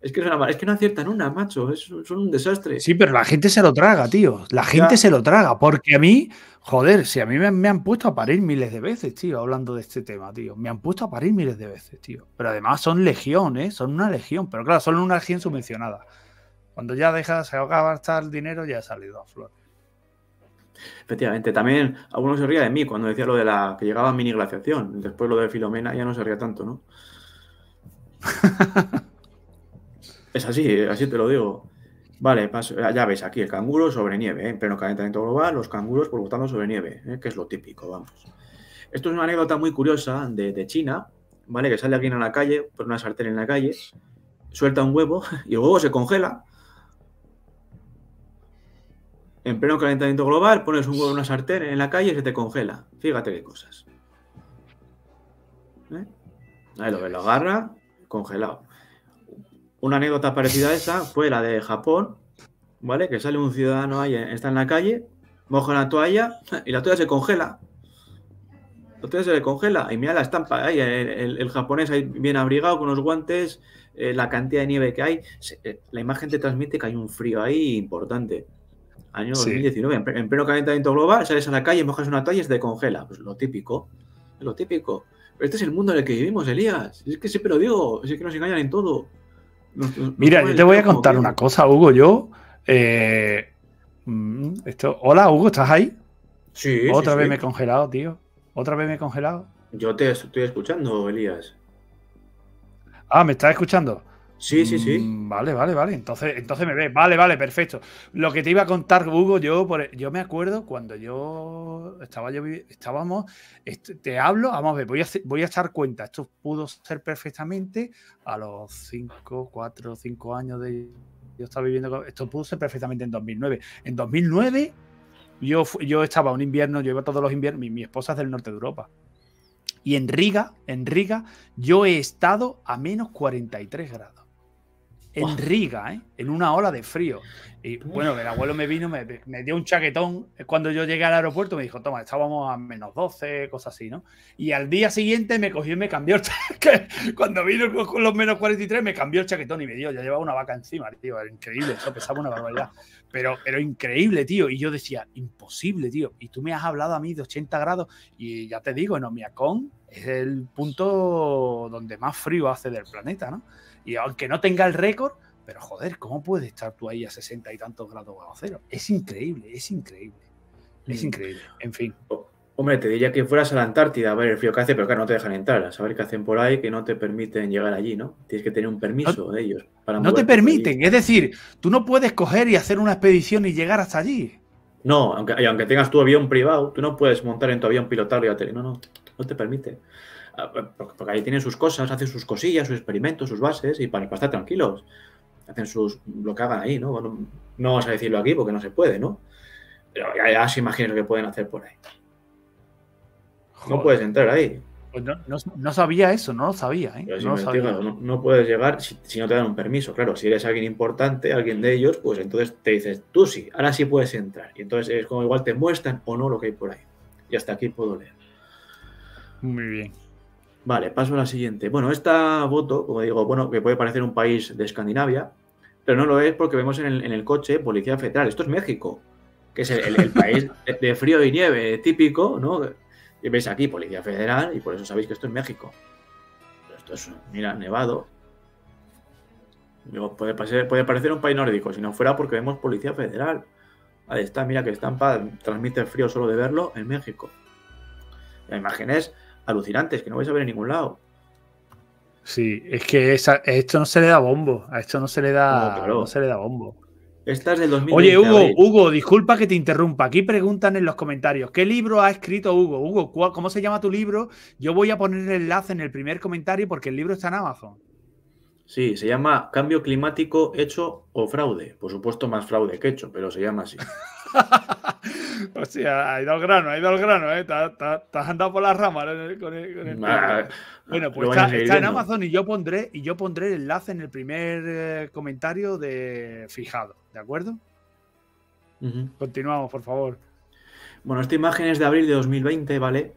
Es que, que no aciertan una, macho, es, un desastre. Sí, pero la gente se lo traga, tío. La gente se lo traga, porque a mí, joder, si a mí me, han puesto a parir miles de veces, tío, hablando de este tema, tío. Me han puesto a parir miles de veces, tío. Pero además son legiones, ¿eh? Son una legión, pero claro, son una legión subvencionada. Cuando ya deja, se acaba el dinero, ya ha salido a flores. Efectivamente, también algunos se ría de mí cuando decía lo de la que llegaba mini glaciación. Después lo de Filomena ya no se ría tanto, ¿no? es así, así te lo digo. Vale, eh, ya ves aquí el canguro sobre nieve, ¿eh? en pleno calentamiento global, los canguros por votando sobre nieve, ¿eh? que es lo típico, vamos. Esto es una anécdota muy curiosa de, China, ¿vale? Que sale alguien en la calle, por una sartén en la calle, suelta un huevo y el huevo se congela en pleno calentamiento global, pones un huevo en una sartén en la calle y se te congela. Fíjate qué cosas. ¿Eh? Ahí lo lo agarra, congelado. Una anécdota parecida a esa fue la de Japón, ¿vale? Que sale un ciudadano ahí, está en la calle, moja la toalla y la toalla se congela. La toalla se le congela y mira la estampa, el, japonés ahí bien abrigado con los guantes, eh, la cantidad de nieve que hay. Eh, la imagen te transmite que hay un frío ahí importante. Año 2019, en pleno calentamiento global, sales a la calle, mojas una toalla y se te congela. Pues lo típico, lo típico. Pero este es el mundo en el que vivimos, Elías. Es que siempre pero digo, es que nos engañan en todo. Mira, yo te voy a contar una cosa, Hugo. Yo. Eh, mm, esto, hola, Hugo, ¿estás ahí? Sí. Otra vez me he congelado, tío. Otra vez me he congelado. Yo te estoy escuchando, Elías. Ah, ¿me estás escuchando? Sí, sí, sí. Mm, vale, vale, vale. Entonces, entonces me ve. Vale, vale, perfecto. Lo que te iba a contar, Hugo, yo, e, yo me acuerdo cuando yo estaba yo estábamos, te hablo, vamos a ver, voy a, voy a echar cuenta. Esto pudo ser perfectamente a los 5, 4, 5 años de yo estaba viviendo, esto pudo ser perfectamente en 2009. En 2009 yo, yo estaba un invierno, yo iba todos los inviernos, mi, mi esposa es del norte de Europa. Y en Riga, en Riga, yo he estado a menos 43 grados en Riga, ¿eh? en una ola de frío. Y bueno, el abuelo me vino, me, dio un chaquetón. Cuando yo llegué al aeropuerto me dijo, toma, estábamos a menos 12, cosas así, ¿no? Y al día siguiente me cogió y me cambió el chaquetón. Cuando vino con los menos 43 me cambió el chaquetón y me dio, ya llevaba una vaca encima, tío, era increíble, eso pesaba una barbaridad. Pero, pero increíble, tío. Y yo decía, imposible, tío. Y tú me has hablado a mí de 80 grados y ya te digo, en Omiacón es el punto donde más frío hace del planeta, ¿no? Y aunque no tenga el récord, pero joder, ¿cómo puedes estar tú ahí a 60 y tantos grados bajo cero? Es increíble, es increíble. Es mm. increíble, en fin. Oh, hombre, te diría que fueras a la Antártida a ver el frío que hace, pero claro, no te dejan entrar, a saber qué hacen por ahí, que no te permiten llegar allí, ¿no? Tienes que tener un permiso de ellos. no te permiten, es decir, tú no puedes coger y hacer una expedición y llegar hasta allí. No, aunque, aunque tengas tu avión privado, tú no puedes montar en tu avión, pilotar y No, no, no te permite. Porque ahí tienen sus cosas, hacen sus cosillas, sus experimentos, sus bases, y para, estar tranquilos. Hacen sus. lo que hagan ahí, ¿no? no vamos a decirlo aquí porque no se puede, ¿no? Pero ya, se imagina lo que pueden hacer por ahí. No puedes entrar ahí. Pues no, sabía eso, no lo sabía. ¿eh? no, puedes llegar si, si, no te dan un permiso. Claro, si eres alguien importante, alguien de ellos, pues entonces te dices, tú sí, ahora sí puedes entrar. Y entonces es como igual te muestran o no lo que hay por ahí. Y hasta aquí puedo leer. Muy bien. Vale, paso a la siguiente. Bueno, esta voto, como digo, bueno, que puede parecer un país de Escandinavia, pero no lo es porque vemos en el, coche Policía Federal. Esto es México, que es el, país de, frío y nieve típico, ¿no? Y veis aquí Policía Federal y por eso sabéis que esto es México. esto es, mira, nevado. puede, parecer, puede parecer un país nórdico, si no fuera porque vemos Policía Federal. Ahí está, mira que estampa, transmite frío solo de verlo en México. La imagen es alucinantes que no vais a ver en ningún lado. Sí, es que esto no se le da bombo. A esto no se le da, se le da bombo. Esta es del Oye, Hugo, Hugo, disculpa que te interrumpa. Aquí preguntan en los comentarios, ¿qué libro ha escrito Hugo? Hugo, ¿cómo se llama tu libro? Yo voy a poner el enlace en el primer comentario porque el libro está en Amazon. Sí, se llama Cambio Climático Hecho o Fraude. Por supuesto, más fraude que hecho, pero se llama así. o sea, ha ido al grano, ha ido al grano, ¿eh? Te has andado por las ramas ¿eh? con Bueno, pues está, en Amazon y yo pondré y yo pondré el enlace en el primer eh, comentario de fijado, ¿de acuerdo? Continuamos, por favor. Bueno, esta imagen es de abril de 2020, ¿vale?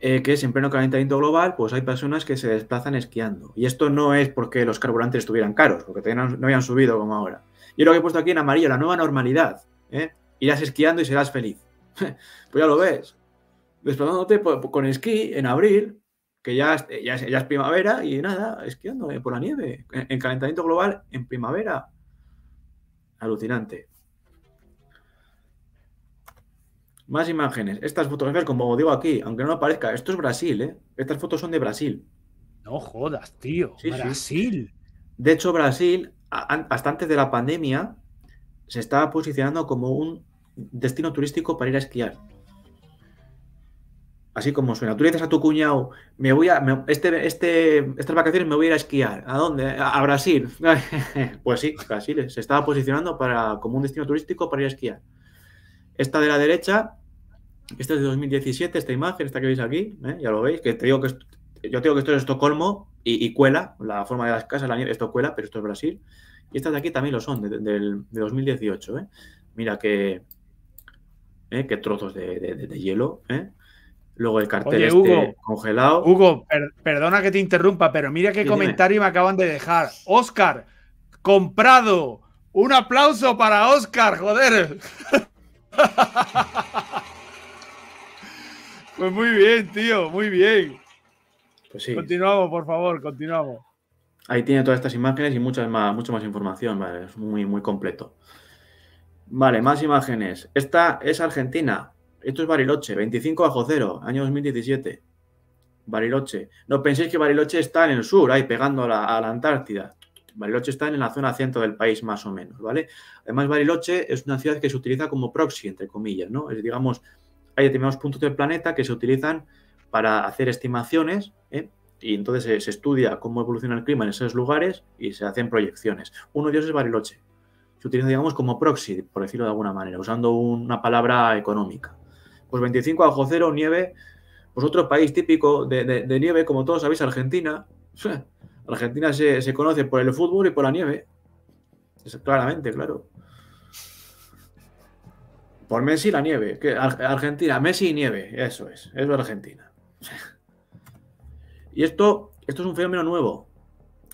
Eh, que es en pleno calentamiento global, pues hay personas que se desplazan esquiando. Y esto no es porque los carburantes estuvieran caros, porque no habían subido como ahora. Yo lo que he puesto aquí en amarillo, la nueva normalidad. ¿eh? irás esquiando y serás feliz. pues ya lo ves. Desplazándote pues, con esquí en abril, que ya, ya, es, ya primavera, y nada, esquiando por la nieve, en, calentamiento global en primavera. Alucinante. Más imágenes. Estas fotografías, como digo aquí, aunque no aparezca, esto es Brasil, ¿eh? Estas fotos son de Brasil. No jodas, tío. Brasil. De hecho, Brasil, hasta antes de la pandemia, se estaba posicionando como un destino turístico para ir a esquiar. Así como suena. Tú le dices a tu cuñado, me voy a, este, este, estas vacaciones me voy a ir a esquiar. ¿A dónde? A, Brasil. pues sí, Brasil se estaba posicionando para, como un destino turístico para ir a esquiar. Esta de la derecha, esta es de 2017, esta imagen, esta que veis aquí, ¿eh? ya lo veis, que te que yo tengo que esto es Estocolmo y, cuela, la forma de las casas, la nieve, esto cuela, pero esto es Brasil. Y estas de aquí también lo son, de, 2018. ¿eh? Mira qué, ¿eh? qué trozos de, hielo. ¿eh? Luego el cartel este congelado. Hugo, perdona que te interrumpa, pero mira qué comentario me acaban de dejar. Oscar, comprado. Un aplauso para Oscar, joder. Pues muy bien, tío, muy bien. Pues continuamos, por favor, continuamos. Ahí tiene todas estas imágenes y más, mucha más información, Es muy, muy completo. Vale, más imágenes. Esta es Argentina. Esto es Bariloche, 25 a cero, año 2017. Bariloche. No penséis que Bariloche está en el sur, ahí pegando a la, Antártida. Bariloche está en la zona centro del país, más o menos, ¿vale? Además, Bariloche es una ciudad que se utiliza como proxy, entre comillas, ¿no? Es, digamos, hay determinados puntos del planeta que se utilizan para hacer estimaciones, ¿eh? Y entonces se, estudia cómo evoluciona el clima en esos lugares y se hacen proyecciones. Uno de ellos es Bariloche. Se utiliza, digamos, como proxy, por decirlo de alguna manera, usando una palabra económica. Pues 25 a cero, nieve. Pues otro país típico de, nieve, como todos sabéis, Argentina. Argentina se, conoce por el fútbol y por la nieve. claramente, claro. Por Messi la nieve. Argentina, Messi y nieve. Eso es. Eso es Argentina. Y esto, esto es un fenómeno nuevo.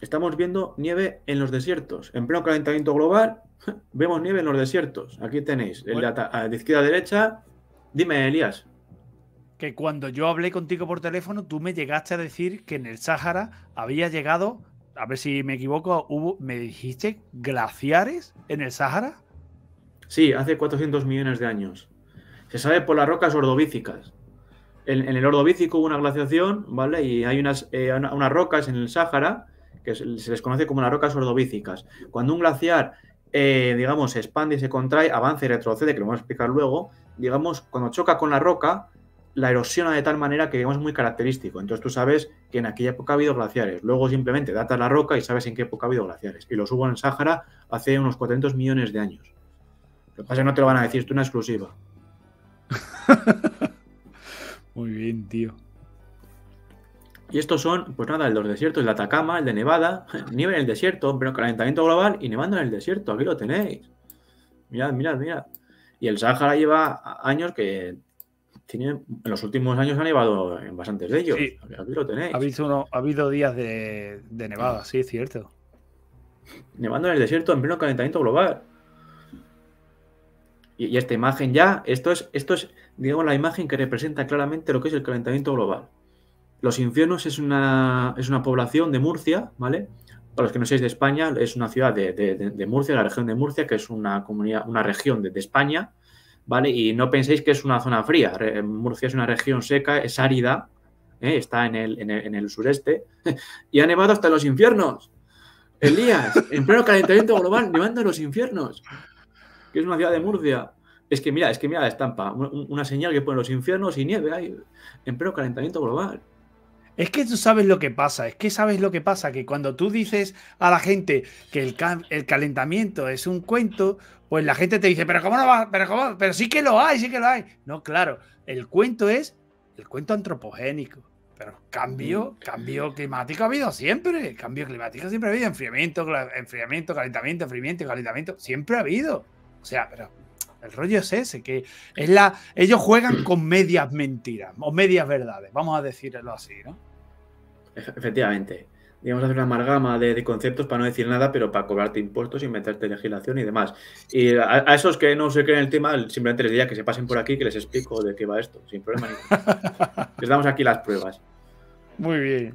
Estamos viendo nieve en los desiertos. En pleno calentamiento global, vemos nieve en los desiertos. Aquí tenéis, de, izquierda a derecha. Dime, Elías. Que cuando yo hablé contigo por teléfono, tú me llegaste a decir que en el Sáhara había llegado, a ver si me equivoco, hubo, me dijiste glaciares en el Sáhara. Sí, hace 400 millones de años. Se sabe por las rocas ordovícicas en, el Ordovícico hubo una glaciación, ¿vale? Y hay unas, eh, unas rocas en el Sáhara que se les conoce como las rocas ordovícicas. Cuando un glaciar, eh, digamos, se expande y se contrae, avanza y retrocede, que lo vamos a explicar luego, digamos, cuando choca con la roca, la erosiona de tal manera que digamos es muy característico. Entonces tú sabes que en aquella época ha habido glaciares. Luego simplemente datas la roca y sabes en qué época ha habido glaciares. Y los hubo en el Sáhara hace unos 400 millones de años. Lo que pasa es que no te lo van a decir, es una exclusiva. Muy bien, tío. Y estos son, pues nada, el los desiertos de Atacama, el de Nevada, nieve en el desierto, pero calentamiento global y nevando en el desierto, aquí lo tenéis. Mirad, mirad, mirad. Y el Sahara lleva años que tiene, en los últimos años ha nevado en bastantes de ellos. Aquí lo tenéis. Ha habido, días de, nevada, sí, es cierto. Nevando en el desierto en pleno calentamiento global. Y, esta imagen ya, esto es, esto es digamos, la imagen que representa claramente lo que es el calentamiento global. Los infiernos es una, es una población de Murcia, ¿vale? Para los que no seáis de España, es una ciudad de, Murcia, la región de Murcia, que es una comunidad, una región de, España, ¿vale? Y no penséis que es una zona fría. Murcia es una región seca, es árida, ¿eh? está en el, en, el, sureste, y ha nevado hasta los infiernos. Elías, en pleno calentamiento global, nevando en los infiernos, que es una ciudad de Murcia. Es que mira, es que mira la estampa, una, señal que pone los infiernos y nieve ahí, en pleno calentamiento global. Es que tú sabes lo que pasa, es que sabes lo que pasa, que cuando tú dices a la gente que el, calentamiento es un cuento, pues la gente te dice, pero cómo no va, pero pero sí que lo hay, sí que lo hay. No, claro, el cuento es el cuento antropogénico. Pero cambio, mm. cambio climático ha habido siempre, cambio climático siempre ha habido, enfriamiento, enfriamiento, calentamiento, enfriamiento, calentamiento, siempre ha habido. O sea, pero el rollo es ese, que es la, ellos juegan con medias mentiras o medias verdades, vamos a decirlo así, ¿no? Efectivamente. Digamos, hacer una amalgama de, conceptos para no decir nada, pero para cobrarte impuestos, y en legislación y demás. Y a, esos que no se creen el tema, simplemente les diría que se pasen por aquí, que les explico de qué va esto, sin problema les damos aquí las pruebas. Muy bien.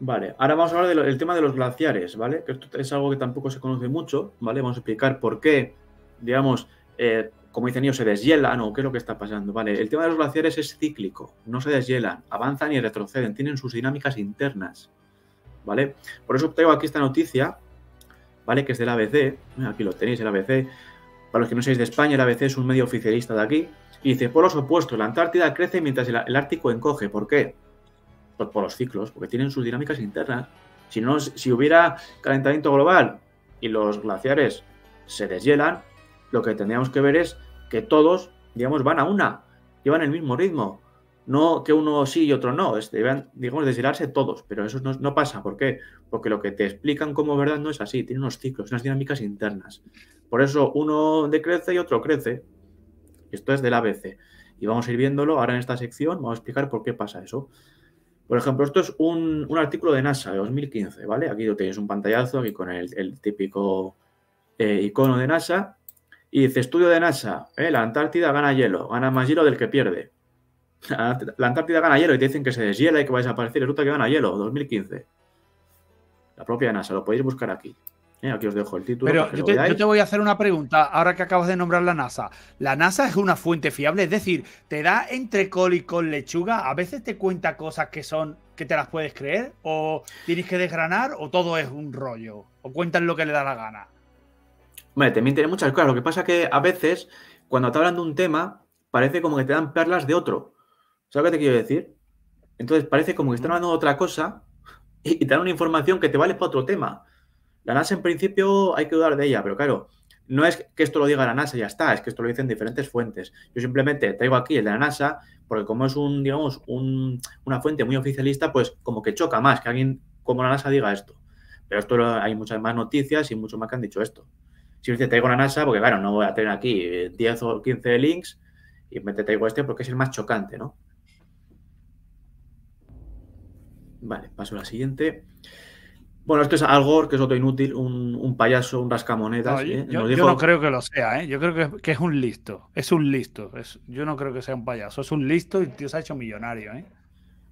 Vale, ahora vamos a hablar del tema de los glaciares, ¿vale? Que esto es algo que tampoco se conoce mucho, ¿vale? Vamos a explicar por qué, digamos, eh, como dicen ellos, se deshielan ¿no? qué es lo que está pasando. Vale, el tema de los glaciares es cíclico, no se deshielan, avanzan y retroceden, tienen sus dinámicas internas. ¿Vale? Por eso traigo aquí esta noticia, ¿vale? Que es del ABC, eh, aquí lo tenéis, el ABC. Para los que no seáis de España, el ABC es un medio oficialista de aquí. Y dice, por los opuestos, la Antártida crece mientras el, Ártico encoge. ¿Por qué? Por, por, los ciclos, porque tienen sus dinámicas internas. Si, no, si hubiera calentamiento global y los glaciares se deshielan, lo que tendríamos que ver es que todos, digamos, van a una, llevan el mismo ritmo. No que uno sí y otro no, deben, digamos, desligarse todos, pero eso no, pasa. ¿Por qué? Porque lo que te explican como verdad no es así, tiene unos ciclos, unas dinámicas internas. Por eso uno decrece y otro crece. Esto es del ABC. Y vamos a ir viéndolo ahora en esta sección, vamos a explicar por qué pasa eso. Por ejemplo, esto es un, artículo de NASA de 2015, ¿vale? Aquí lo tenéis un pantallazo, aquí con el, típico eh, icono de NASA, y dice, estudio de NASA, ¿eh? la Antártida gana hielo, gana más hielo del que pierde. La Antártida gana hielo y te dicen que se deshiela y que va a desaparecer. Resulta que gana hielo, 2015. La propia NASA, lo podéis buscar aquí. ¿eh? Aquí os dejo el título. Pero yo te, voy a hacer una pregunta, ahora que acabas de nombrar la NASA. La NASA es una fuente fiable, es decir, te da entre col y con lechuga. A veces te cuenta cosas que son que te las puedes creer, o tienes que desgranar, o todo es un rollo, o cuentan lo que le da la gana. Hombre, también tiene muchas cosas. Lo que pasa es que a veces, cuando te hablando de un tema, parece como que te dan perlas de otro. ¿Sabes lo que te quiero decir? Entonces parece como que están hablando de otra cosa y, te dan una información que te vale para otro tema. La NASA, en principio, hay que dudar de ella, pero claro, no es que esto lo diga la NASA, y ya está, es que esto lo dicen diferentes fuentes. Yo simplemente traigo aquí el de la NASA, porque como es un, digamos, una fuente muy oficialista, pues como que choca más que alguien como la NASA diga esto. Pero esto hay muchas más noticias y mucho más que han dicho esto. Si te traigo la NASA, porque claro, no voy a tener aquí 10 eh, o 15 links y me te traigo este porque es el más chocante, ¿no? Vale, paso a la siguiente. Bueno, esto es algo que es otro inútil, un, payaso, un rascamonetas. yo, ¿eh? no creo que lo sea, ¿eh? Yo creo que, es un listo. Es un listo. Es, yo no creo que sea un payaso. Es un listo y el tío se ha hecho millonario, ¿eh?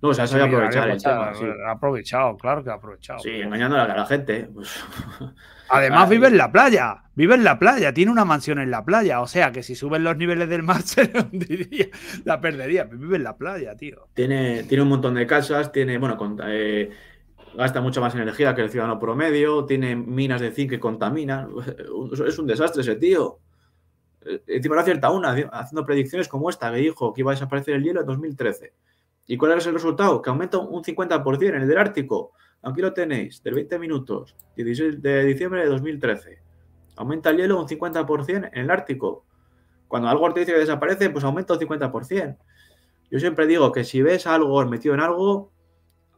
No, o sea, se ha aprovechado Ha aprovechado, claro que ha aprovechado. Sí, engañando a la, la gente. ¿eh? Pues... Además, vive en la playa, vive en la playa, tiene una mansión en la playa. O sea que si suben los niveles del mar, se hundiría, la perdería. Vive en la playa, tío. Tiene, tiene un montón de casas, tiene, bueno, eh, gasta mucha más energía que el ciudadano promedio, tiene minas de zinc que contaminan. Es un desastre ese tío. Eh, encima lo cierta una, haciendo predicciones como esta, que dijo que iba a desaparecer el hielo en 2013. ¿Y cuál era el resultado? Que aumenta un 50% en el del Ártico. Aquí lo tenéis, del 20 minutos, 16 de diciembre de 2013. Aumenta el hielo un 50% en el Ártico. Cuando algo te desaparece, pues aumenta un 50%. Yo siempre digo que si ves algo metido en algo,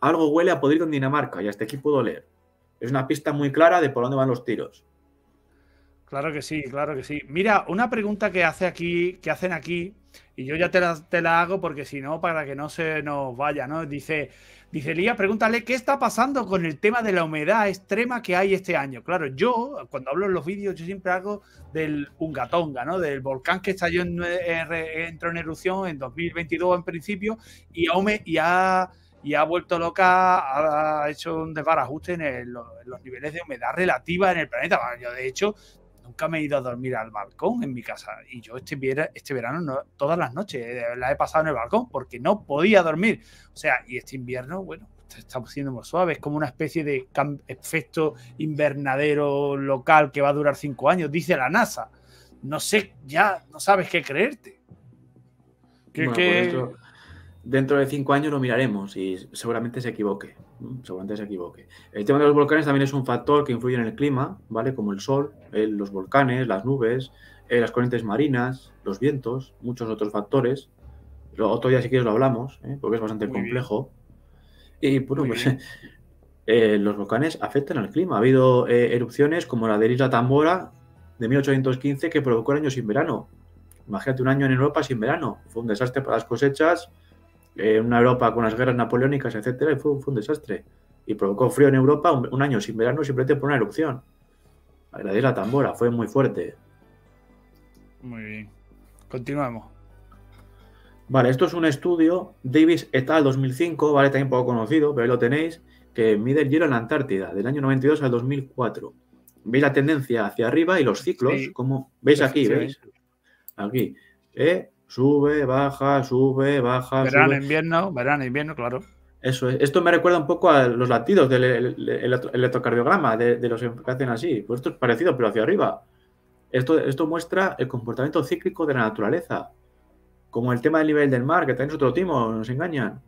algo huele a podrido en Dinamarca, y hasta aquí puedo leer. Es una pista muy clara de por dónde van los tiros. Claro que sí, claro que sí. Mira, una pregunta que hace aquí, que hacen aquí, y yo ya te la, te la hago porque si no, para que no se nos vaya, ¿no? Dice, dice pregúntale qué está pasando con el tema de la humedad extrema que hay este año. Claro, yo cuando hablo en los vídeos, yo siempre hago del Ungatonga, ¿no? Del volcán que estalló en, entró en erupción en 2022 en principio y ha, y ha, vuelto loca, ha hecho un desbarajuste en, en los niveles de humedad relativa en el planeta. yo, de hecho, nunca me he ido a dormir al balcón en mi casa. Y yo este, este verano, todas las noches, eh, la he pasado en el balcón porque no podía dormir. O sea, y este invierno, bueno, pues, estamos siendo muy suaves, como una especie de efecto invernadero local que va a durar cinco años, dice la NASA. No sé, ya no sabes qué creerte. Que, dentro de cinco años lo miraremos y seguramente se equivoque. Seguramente se equivoque. El tema de los volcanes también es un factor que influye en el clima, ¿vale? Como el sol, eh, los volcanes, las nubes, eh, las corrientes marinas, los vientos, muchos otros factores. otro día si quieres lo hablamos, ¿eh? porque es bastante complejo. Y bueno, pues, los volcanes afectan al clima. Ha habido erupciones como la de Isla Tambora de 1815 que provocó año sin verano. Imagínate un año en Europa sin verano. Fue un desastre para las cosechas, en eh, una Europa con las guerras napoleónicas, etcétera, y fue, un desastre. Y provocó frío en Europa un, año sin verano simplemente por una erupción. Agradecer la tambora, fue muy fuerte. Muy bien. Continuamos. Vale, esto es un estudio, Davis et al. 2005, vale, también poco conocido, pero ahí lo tenéis, que mide el hielo en la Antártida, del año 92 al 2004. Veis la tendencia hacia arriba y los ciclos, como veis aquí, veis. Aquí. ¿Eh? Sube, baja, sube, baja. Verano, invierno, verano, invierno, claro. Eso es. Esto me recuerda un poco a los latidos del electrocardiograma de, los que hacen así. Pues esto es parecido, pero hacia arriba. Esto, esto muestra el comportamiento cíclico de la naturaleza. Como el tema del nivel del mar, que también otro timo, nos engañan.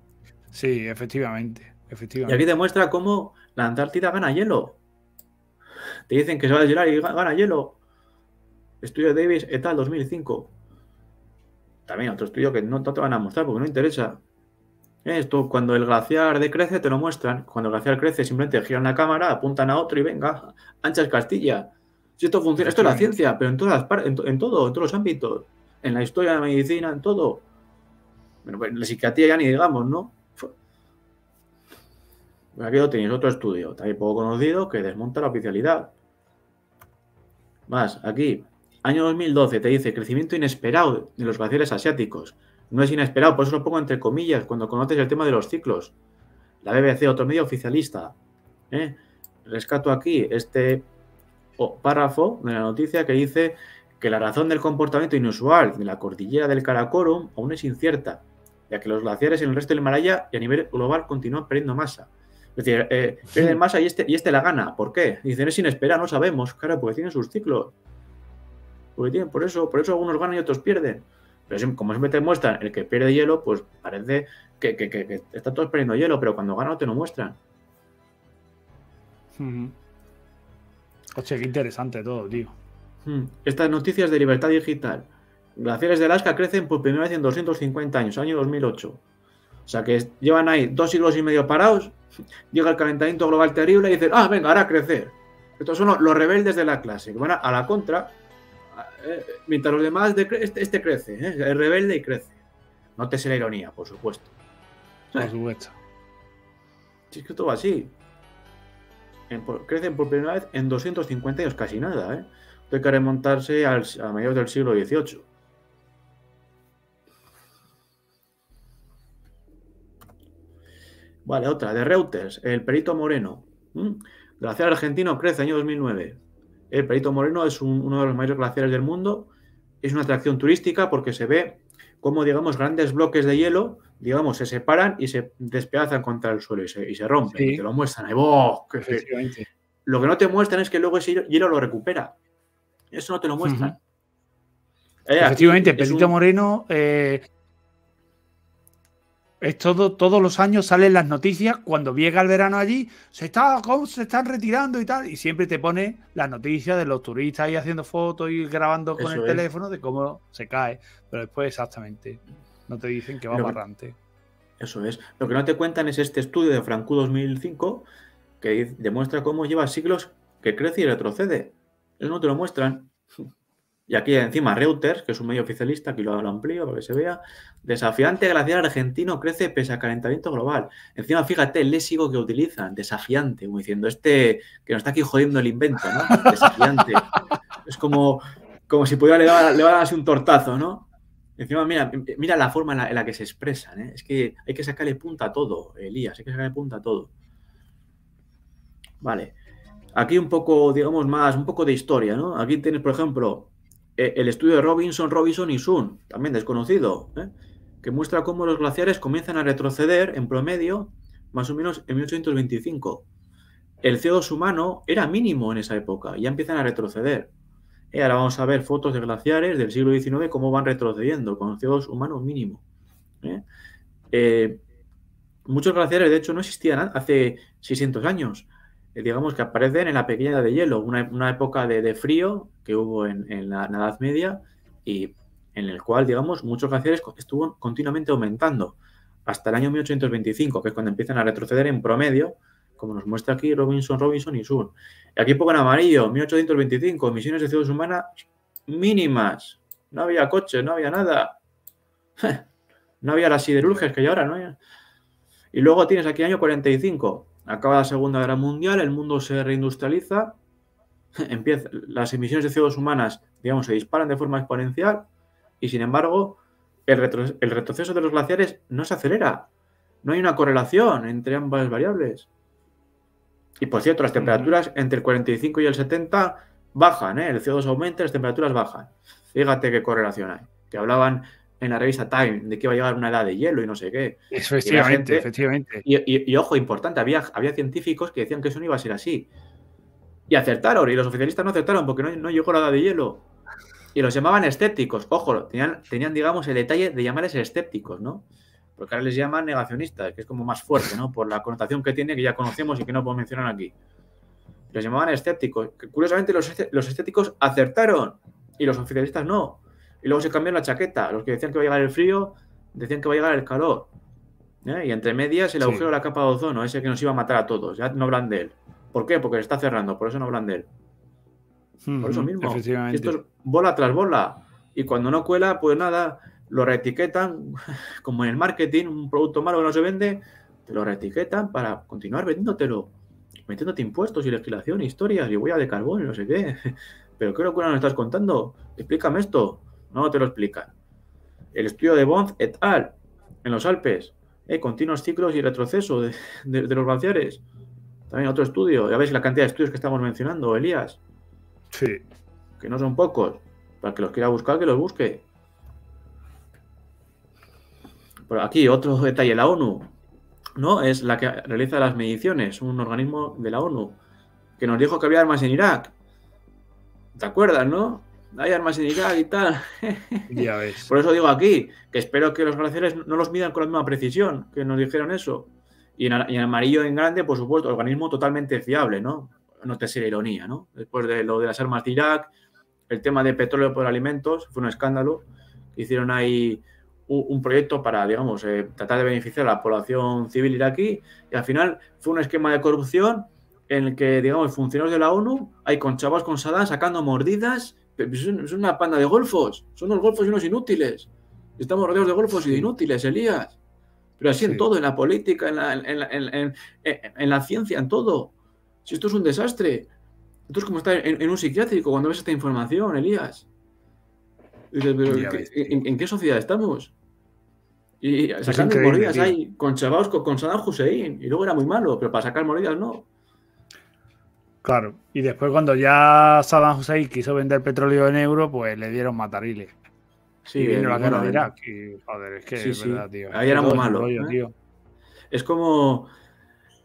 Sí, efectivamente, efectivamente. Y aquí demuestra cómo la Antártida gana hielo. Te dicen que se va a deshilar y gana hielo. Estudio Davis, et al. 2005. También otro estudio que no, te van a mostrar porque no interesa. Esto, cuando el glaciar decrece, te lo muestran. Cuando el glaciar crece, simplemente giran la cámara, apuntan a otro y venga, anchas Castilla. Si esto funciona, esto es la ciencia, pero en todas partes, en, en, todo, en todos los ámbitos, en la historia, de la medicina, en todo. Bueno, pues la psiquiatría ya ni digamos, ¿no? Pues aquí lo tenéis, otro estudio, también poco conocido, que desmonta la oficialidad. Más, aquí, año 2012 te dice crecimiento inesperado de los glaciares asiáticos. No es inesperado, por eso lo pongo entre comillas cuando conoces el tema de los ciclos. La BBC, otro medio oficialista. ¿eh? Rescato aquí este oh, párrafo de la noticia que dice que la razón del comportamiento inusual de la cordillera del Caracorum aún es incierta, ya que los glaciares en el resto del Himalaya y a nivel global continúan perdiendo masa. Es decir, eh, pierden masa y este, y este la gana. ¿Por qué? Dicen, es inesperado, no sabemos. Claro, porque tienen sus ciclos. Porque por eso, por eso algunos ganan y otros pierden. Pero como siempre te muestran el que pierde hielo, pues parece que, que, está todos perdiendo hielo, pero cuando gana te lo muestran. Oye, qué interesante todo, tío. Hmm. Estas noticias de libertad digital. Glaciares de Alaska crecen por primera vez en 250 años, año 2008. O sea que llevan ahí dos siglos y medio parados, llega el calentamiento global terrible y dicen, ah, venga, ahora a crecer. Estos son los, rebeldes de la clase, que van a la contra eh, mientras los demás, este, este, crece, ¿eh? es rebelde y crece. No te sé la ironía, por supuesto. Por supuesto. es que todo así. crecen por primera vez en 250 años, casi nada. ¿eh? Hay que remontarse a mediados del siglo XVIII. Vale, otra, de Reuters, el perito moreno. ¿Mm? al argentino crece año 2009. El Perito Moreno es uno de los mayores glaciares del mundo. Es una atracción turística porque se ve cómo, digamos, grandes bloques de hielo, digamos, se separan y se despedazan contra el suelo y se, rompen. Y te lo muestran. Lo que no te muestran es que luego ese hielo lo recupera. Eso no te lo muestran. Eh, Efectivamente, Perito Moreno... Eh, es todo, todos los años salen las noticias cuando llega el verano allí, se, está, se están retirando y tal, y siempre te pone las noticias de los turistas ahí haciendo fotos y grabando con el teléfono de cómo se cae, pero después exactamente no te dicen que va amarrante. barrante. Eso es. Lo que no te cuentan es este estudio de Franco 2005 que demuestra cómo lleva siglos que crece y retrocede. Él no te lo muestran. Y aquí encima Reuters, que es un medio oficialista, aquí lo, amplío para que se vea. Desafiante glacial argentino crece pese a calentamiento global. Encima, fíjate el léxico que utilizan, desafiante, como diciendo, este que nos está aquí jodiendo el invento, Desafiante. es como, como si pudiera le dar, así un tortazo, ¿no? Encima, mira, mira la forma en la, que se expresan, ¿eh? Es que hay que sacarle punta a todo, Elías, hay que sacarle punta a todo. Vale. Aquí un poco, digamos, más, un poco de historia, ¿no? Aquí tienes, por ejemplo, eh, el estudio de Robinson, Robinson y Sun, también desconocido, ¿eh? que muestra cómo los glaciares comienzan a retroceder en promedio más o menos en 1825. El CO2 humano era mínimo en esa época, ya empiezan a retroceder. Y eh, ahora vamos a ver fotos de glaciares del siglo XIX, cómo van retrocediendo con CO2 humano mínimo. muchos glaciares, de hecho, no existían hace 600 años. Eh, digamos que aparecen en la pequeña edad de hielo, una, una época de, de, frío que hubo en, en, la, Edad Media y en el cual, digamos, muchos glaciares estuvo continuamente aumentando hasta el año 1825, que es cuando empiezan a retroceder en promedio, como nos muestra aquí Robinson, Robinson y Sun. Aquí pongo en amarillo, 1825, emisiones de ciudades humanas mínimas. No había coches, no había nada. No había las siderurgias que hay ahora, ¿no? Y luego tienes aquí año 45, Acaba la Segunda Guerra Mundial, el mundo se reindustrializa, empieza, las emisiones de CO2 humanas, digamos, se disparan de forma exponencial y sin embargo el, retroceso de los glaciares no se acelera. No hay una correlación entre ambas variables. Y por cierto, las temperaturas entre el 45 y el 70 bajan, ¿eh? el CO2 aumenta, las temperaturas bajan. Fíjate qué correlación hay. Que hablaban en la revista Time de que iba a llegar una edad de hielo y no sé qué. efectivamente, y efectivamente. Y, ojo, importante, había, había científicos que decían que eso no iba a ser así. Y acertaron, y los oficialistas no acertaron porque no, llegó la edad de hielo. Y los llamaban escépticos, ojo, tenían, tenían, digamos, el detalle de llamarles escépticos, ¿no? Porque ahora les llaman negacionistas, que es como más fuerte, ¿no? Por la connotación que tiene, que ya conocemos y que no puedo mencionar aquí. Los llamaban escépticos. curiosamente, los, los escépticos acertaron y los oficialistas no. Y luego se cambió la chaqueta. Los que decían que va a llegar el frío, decían que va a llegar el calor. ¿Eh? Y entre medias el agujero de la capa de ozono, ese que nos iba a matar a todos. Ya no hablan de él. ¿Por qué? Porque se está cerrando, por eso no hablan de él. por eso mismo. Esto es bola tras bola. Y cuando no cuela, pues nada, lo reetiquetan, como en el marketing, un producto malo que no se vende, te lo reetiquetan para continuar vendiéndotelo, metiéndote impuestos y legislación, historias y huella de carbón y no sé qué. Pero ¿qué locura nos estás contando? Explícame esto. No te lo explica. El estudio de Bond et al. En los Alpes. Eh, continuos ciclos y retroceso de, los glaciares. También otro estudio. Ya veis la cantidad de estudios que estamos mencionando, Elías. Sí. Que no son pocos. Para que los quiera buscar, que los busque. pero aquí, otro detalle, la ONU, ¿no? Es la que realiza las mediciones, un organismo de la ONU, que nos dijo que había armas en Irak. ¿Te acuerdas, no? hay en Irak y tal. Por eso digo aquí, que espero que los glaciares no los midan con la misma precisión que nos dijeron eso. Y en, amarillo en grande, por supuesto, organismo totalmente fiable, ¿no? No te la ironía, ¿no? Después de lo de las armas de Irak, el tema de petróleo por alimentos, fue un escándalo. Hicieron ahí un, proyecto para, digamos, eh, tratar de beneficiar a la población civil iraquí y al final fue un esquema de corrupción en el que, digamos, funcionarios de la ONU hay con chavos con sacando mordidas es pues, una panda de golfos. Son los golfos y unos inútiles. Estamos rodeados de golfos y inútiles, Elías. Pero así en todo, en la política, en la, ciencia, en todo. Si esto es un desastre. Esto es como estar en, un psiquiátrico cuando ves esta información, Elías. Dices, pero ¿en, qué sociedad estamos? Y sacando moridas ahí con Chavos, con, con Saddam Hussein, y luego era muy malo, pero para sacar moridas no. Claro, y después cuando ya Saddam Hussein quiso vender petróleo en euro, pues le dieron matariles. Sí, y vino la guerra de Irak. joder, es que es verdad, tío. Ahí era muy ¿eh? Es como,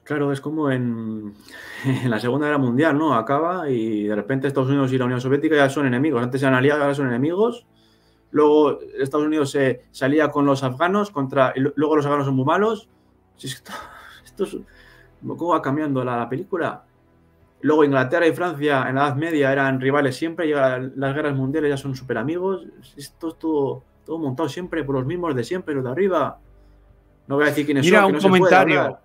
claro, es como en, la Segunda Guerra Mundial, ¿no? Acaba y de repente Estados Unidos y la Unión Soviética ya son enemigos. Antes eran aliados, ahora son enemigos. Luego Estados Unidos se salía con los afganos contra. Y luego los afganos son muy malos. Esto, esto es, ¿Cómo va cambiando la película? Luego Inglaterra y Francia en la Edad Media eran rivales siempre, y las guerras mundiales, ya son súper amigos. Esto es todo, todo montado siempre por los mismos de siempre, los de arriba. No voy a decir Mira un comentario.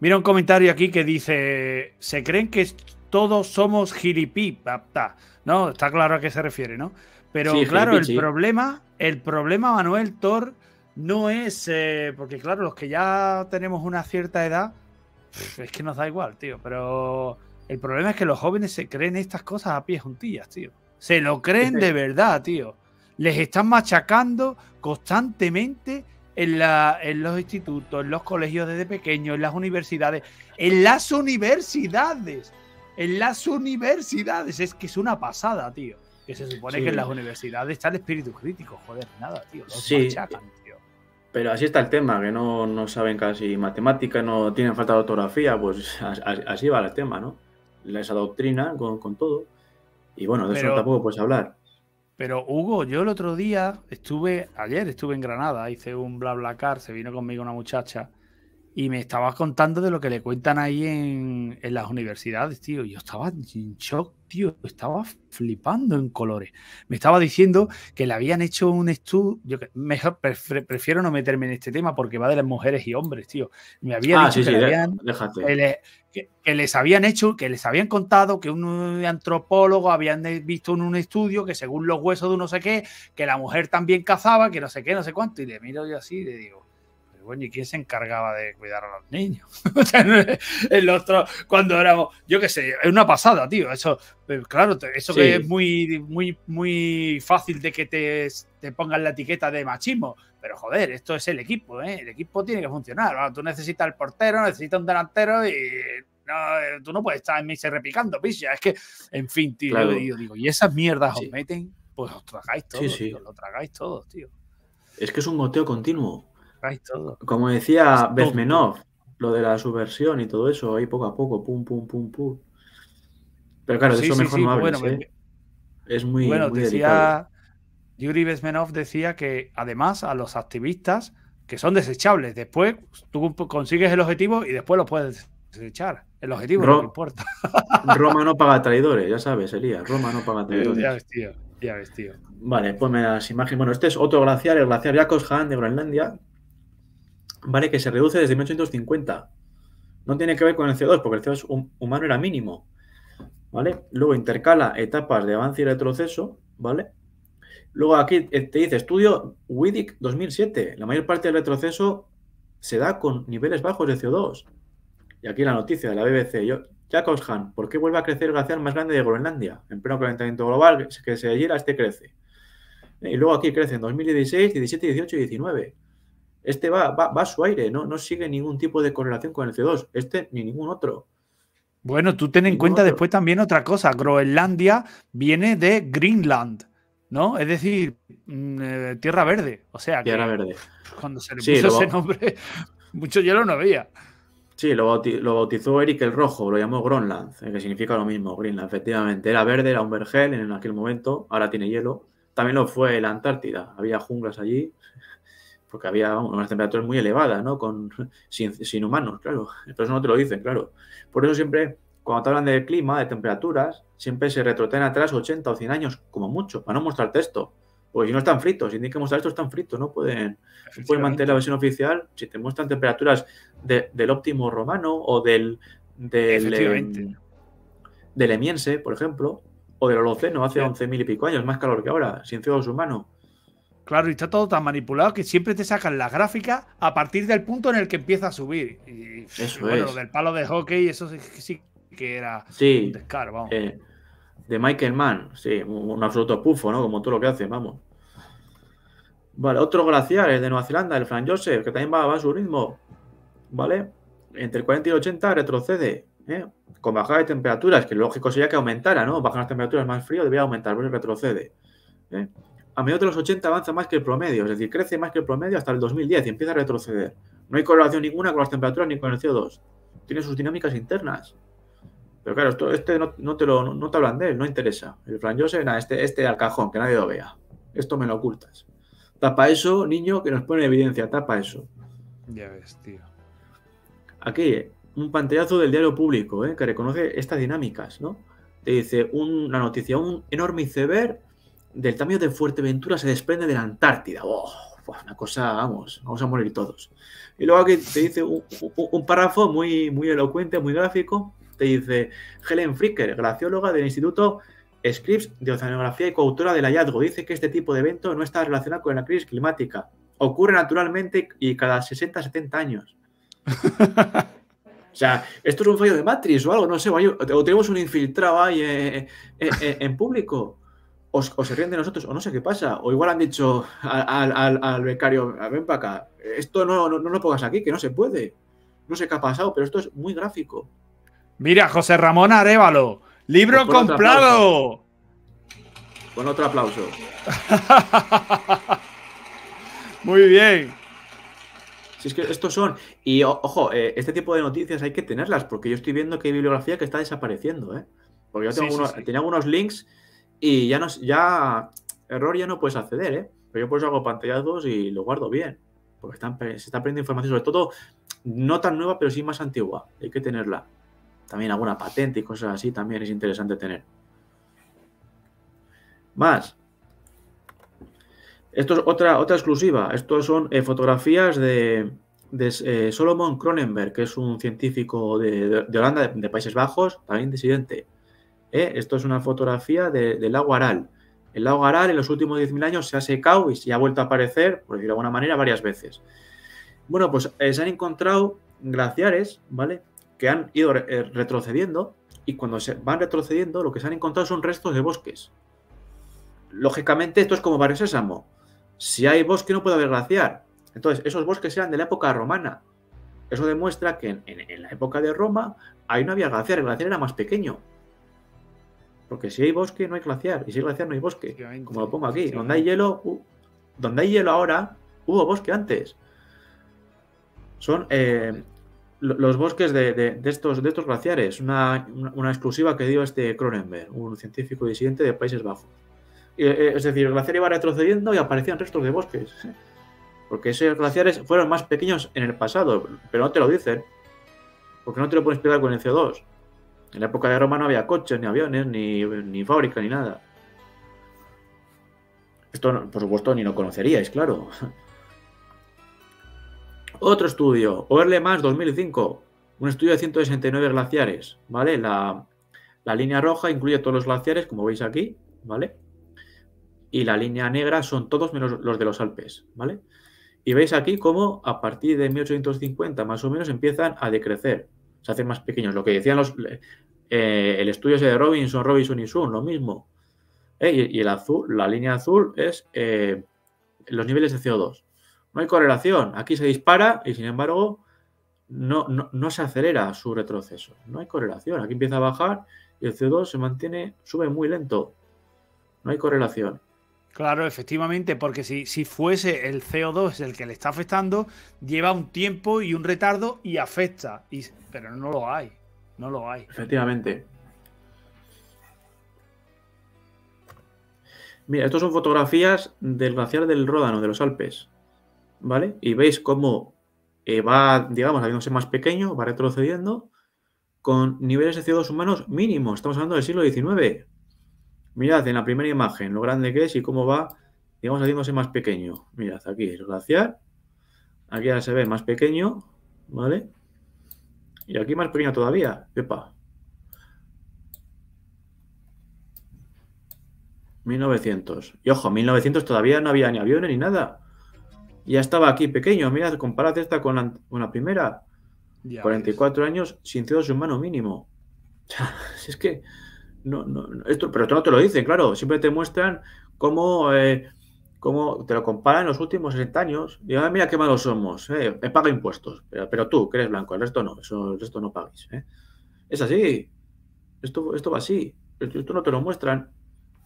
Mira un comentario aquí que dice: Se creen que todos somos gilipipapta. No, está claro a qué se refiere, ¿no? Pero claro, el problema, el problema, Manuel Thor, no es. Eh, porque claro, los que ya tenemos una cierta edad, es que nos da igual, tío, pero el problema es que los jóvenes se creen estas cosas a pies juntillas, tío. Se lo creen de verdad, tío. Les están machacando constantemente en, la, en los institutos, en los colegios desde pequeños, en las universidades. En las universidades. En las universidades. Es que es una pasada, tío. Que se supone que en las universidades está el espíritu crítico. Joder, nada, tío. Los machacan, tío. Pero así está el tema, que no, no saben casi matemática, no tienen falta de ortografía, pues así va el tema, ¿no? esa doctrina con, con todo. Y bueno, de eso tampoco puedes hablar. Pero Hugo, yo el otro día estuve, ayer estuve en Granada, hice un bla bla car, se vino conmigo una muchacha y me estaba contando de lo que le cuentan ahí en, las universidades, tío. Yo estaba en shock, tío. Estaba flipando en colores. Me estaba diciendo que le habían hecho un estudio. mejor prefiero no meterme en este tema porque va de las mujeres y hombres, tío. Me había dicho que, les habían hecho, que les habían contado que un antropólogo habían visto en un estudio que según los huesos de no sé qué, que la mujer también cazaba, que no sé qué, no sé cuánto. Y le miro yo así y le digo ¿y quién se encargaba de cuidar a los niños? el otro, cuando éramos, yo qué sé, es una pasada, tío. Eso, claro, eso que es muy, muy, muy fácil de que te, pongan la etiqueta de machismo. Pero joder, esto es el equipo, ¿eh? El equipo tiene que funcionar. tú necesitas el portero, necesitas un delantero y eh, tú no puedes estar en mí repicando, picha. Es que, en fin, tío, yo digo, y esas mierdas os meten, pues os tragáis todos, lo tragáis todos, tío. Es que es un goteo continuo. Como decía Bezmenov, lo de la subversión y todo eso, ahí poco a poco, pum, pum, pum, pum. Pero claro, eso mejor no hables, ¿eh? Es muy, bueno, decía... Yuri Bezmenov decía que además a los activistas que son desechables, después tú consigues el objetivo y después lo puedes desechar. El objetivo no importa. Roma no paga traidores, ya sabes, Elías. Roma no paga traidores. Ya pues tío. Ya Vale, pues Bueno, este es otro glaciar, el glaciar Han de Groenlandia, ¿vale? Que se reduce desde 1850. No tiene que ver con el CO2, porque el CO2 humano era mínimo, ¿vale? Luego intercala etapas de avance y retroceso, ¿vale? Luego aquí te dice estudio WIDIC 2007. La mayor parte del retroceso se da con niveles bajos de CO2. Y aquí la noticia de la BBC. Yo, Jacobshan, ¿por qué vuelve a crecer el glaciar más grande de Groenlandia? En pleno calentamiento global que se a este crece. Y luego aquí crece en 2016, 17, 18 y 19. Este va, a su aire, ¿no? no sigue ningún tipo de correlación con el CO2, este ni ningún otro. Bueno, tú ten en cuenta después también otra cosa, Groenlandia viene de Greenland, ¿no? Es decir, mm, eh, Tierra Verde, o sea... Tierra Verde. Cuando se le puso ese nombre, mucho hielo no había. Sí, lo, lo, bautizó Eric el Rojo, lo llamó Groenland, eh, que significa lo mismo, Greenland, efectivamente. Era verde, era un vergel en aquel momento, ahora tiene hielo. También lo fue la Antártida, había junglas allí, porque había unas temperaturas muy elevadas, ¿no? Con, sin, humanos, claro. eso no te lo dicen, claro. Por eso siempre, cuando te hablan de clima, de temperaturas, siempre se retrotraen atrás 80 o 100 años, como mucho, para no mostrarte esto. Porque si no están fritos, si tienen que mostrar esto, están fritos, no pueden, pueden mantener la versión oficial. Si te muestran temperaturas del óptimo romano o del. del em, del Emiense, por ejemplo, o del Holoceno hace mil y pico años, más calor que ahora, sin ciegos humanos. humano. Claro, y está todo tan manipulado que siempre te sacan las gráficas a partir del punto en el que empieza a subir. eso bueno, es. lo del palo de hockey, eso sí, que era sí, un descaro, vamos. Eh, de Michael Mann, sí, un, absoluto pufo, ¿no? Como todo lo que hace, vamos. Vale, otro glaciar, el de Nueva Zelanda, el Fran Joseph, que también va, a su ritmo, ¿vale? Entre el 40 y el 80 retrocede, ¿eh? Con bajada de temperaturas, que lógico sería que aumentara, ¿no? Bajan las temperaturas más frío, debería aumentar, pero retrocede. ¿eh? a mediados de los 80 avanza más que el promedio, es decir, crece más que el promedio hasta el 2010 y empieza a retroceder. No hay correlación ninguna con las temperaturas ni con el CO2. Tiene sus dinámicas internas. Pero claro, esto, este no, te lo, no, te hablan de él, no interesa. El Fran Joseph, nada, este, este al cajón, que nadie lo vea. Esto me lo ocultas. Tapa eso, niño, que nos pone en evidencia, tapa eso. Ya ves, tío. Aquí, un pantallazo del diario público, eh, que reconoce estas dinámicas, ¿no? Te dice una noticia, un enorme iceberg del tamaño de Fuerteventura se desprende de la Antártida. Oh, una cosa, vamos, vamos a morir todos. Y luego aquí te dice un, párrafo muy, muy elocuente, muy gráfico. Te dice Helen Fricker, glacióloga del Instituto Scripps de Oceanografía y coautora del hallazgo. Dice que este tipo de evento no está relacionado con la crisis climática. Ocurre naturalmente y cada 60-70 años. O sea, esto es un fallo de Matrix o algo, no sé, o, tenemos un infiltrado ahí eh, eh, eh, en público o, se ríen de nosotros, o no sé qué pasa, o igual han dicho al, becario, ven para acá, esto no, no, lo pongas aquí, que no se puede, no sé qué ha pasado, pero esto es muy gráfico. Mira, José Ramón Arevalo, libro pues comprado. Con otro aplauso. muy bien. Si es que estos son. Y ojo, eh, este tipo de noticias hay que tenerlas, porque yo estoy viendo que hay bibliografía que está desapareciendo, ¿eh? Porque yo tengo tenía algunos links y ya no, ya error ya no puedes acceder, ¿eh? Pero yo por eso hago pantallazos y lo guardo bien. Porque están, se está aprendiendo información, sobre todo no tan nueva, pero sí más antigua. Hay que tenerla. También alguna patente y cosas así también es interesante tener. Más. Esto es otra, otra exclusiva. Estos son eh, fotografías de, eh, Solomon Cronenberg, que es un científico de, Holanda, de, de, Países Bajos, también disidente. ¿eh? Esto es una fotografía del lago Aral. El lago Aral en los últimos 10.000 años se ha secado y se ha vuelto a aparecer, por decirlo de alguna manera, varias veces. Bueno, pues eh, se han encontrado glaciares, ¿vale? Que han ido eh, retrocediendo y cuando se van retrocediendo lo que se han encontrado son restos de bosques. Lógicamente esto es como Barrio Sésamo. Si hay bosque no puede haber glaciar. Entonces, esos bosques eran de la época romana. Eso demuestra que en, en la época de Roma ahí no había glaciar, el glaciar era más pequeño. Porque si hay bosque, no hay glaciar. Y si hay glaciar, no hay bosque. Como lo pongo aquí. Donde hay hielo, donde hay hielo ahora, hubo bosque antes. Son eh, los bosques de, estos, de estos glaciares. Una, exclusiva que dio este Cronenberg, un científico disidente de Países Bajos. Eh, es decir, el glaciar iba retrocediendo y aparecían restos de bosques. Porque esos glaciares fueron más pequeños en el pasado, pero no te lo dicen. Porque no te lo pueden explicar con el CO2. En la época de Roma no había coches, ni aviones, ni, ni fábricas, ni nada. Esto, por supuesto, ni lo conoceríais, claro. Otro estudio, Oerle Mans 2005, un estudio de 169 glaciares, ¿vale? La, la línea roja incluye todos los glaciares, como veis aquí, ¿vale? Y la línea negra son todos menos los de los Alpes, ¿vale? Y veis aquí cómo a partir de 1850 más o menos empiezan a decrecer se hacen más pequeños. Lo que decían los, eh, el estudio de Robinson, Robinson y Sun, lo mismo. Eh, y, el azul, la línea azul es eh, los niveles de CO2. No hay correlación. Aquí se dispara y sin embargo no, no, no, se acelera su retroceso. No hay correlación. Aquí empieza a bajar y el CO2 se mantiene, sube muy lento. No hay correlación. Claro, efectivamente, porque si, fuese el CO2 el que le está afectando, lleva un tiempo y un retardo y afecta. pero no lo hay. No lo hay. Efectivamente. Mira, estas son fotografías del glaciar del Ródano, de los Alpes. ¿Vale? Y veis cómo eh, va, digamos, habiéndose más pequeño, va retrocediendo con niveles de CO2 humanos mínimos. Estamos hablando del siglo XIX. Mirad en la primera imagen lo grande que es y cómo va, digamos, haciéndose más pequeño. Mirad, aquí es glaciar. Aquí ya se ve más pequeño, ¿vale? Y aquí más pequeño todavía. Epa. 1900. Y ojo, 1900 todavía no había ni aviones ni nada. Ya estaba aquí pequeño. Mirad, comparad esta con la, primera. 44 años sin de humano mínimo. es que no, esto, pero esto no te lo dicen, claro, siempre te muestran cómo, eh, te lo comparan los últimos 60 años. Y ahora mira qué malos somos, eh, Me paga impuestos, pero, tú, que eres blanco, el resto no, eso, el resto no pagues. ¿eh? Es así, esto, esto va así, esto, no te lo muestran.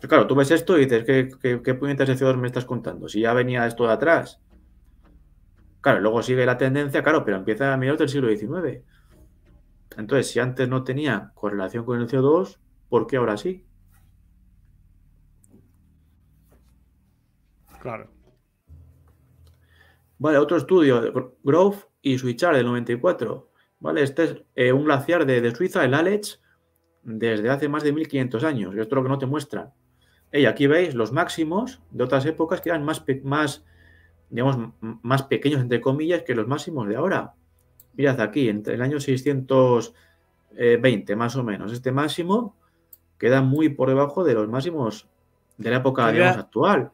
claro, tú ves esto y dices, ¿qué, qué, puñetas de CO2 me estás contando? Si ya venía esto de atrás. Claro, luego sigue la tendencia, claro, pero empieza a mediados del siglo XIX. Entonces, si antes no tenía correlación con el CO2, ¿por qué ahora sí? Claro. Vale, otro estudio, de Grove y Suichar del 94. Vale, este es eh, un glaciar de, Suiza, el Aletsch, desde hace más de 1500 años. Esto es lo que no te muestran. Y aquí veis los máximos de otras épocas que eran más, más, digamos, más pequeños, entre comillas, que los máximos de ahora. Mirad aquí, entre el año 620, eh, más o menos, este máximo, queda muy por debajo de los máximos de la época actual.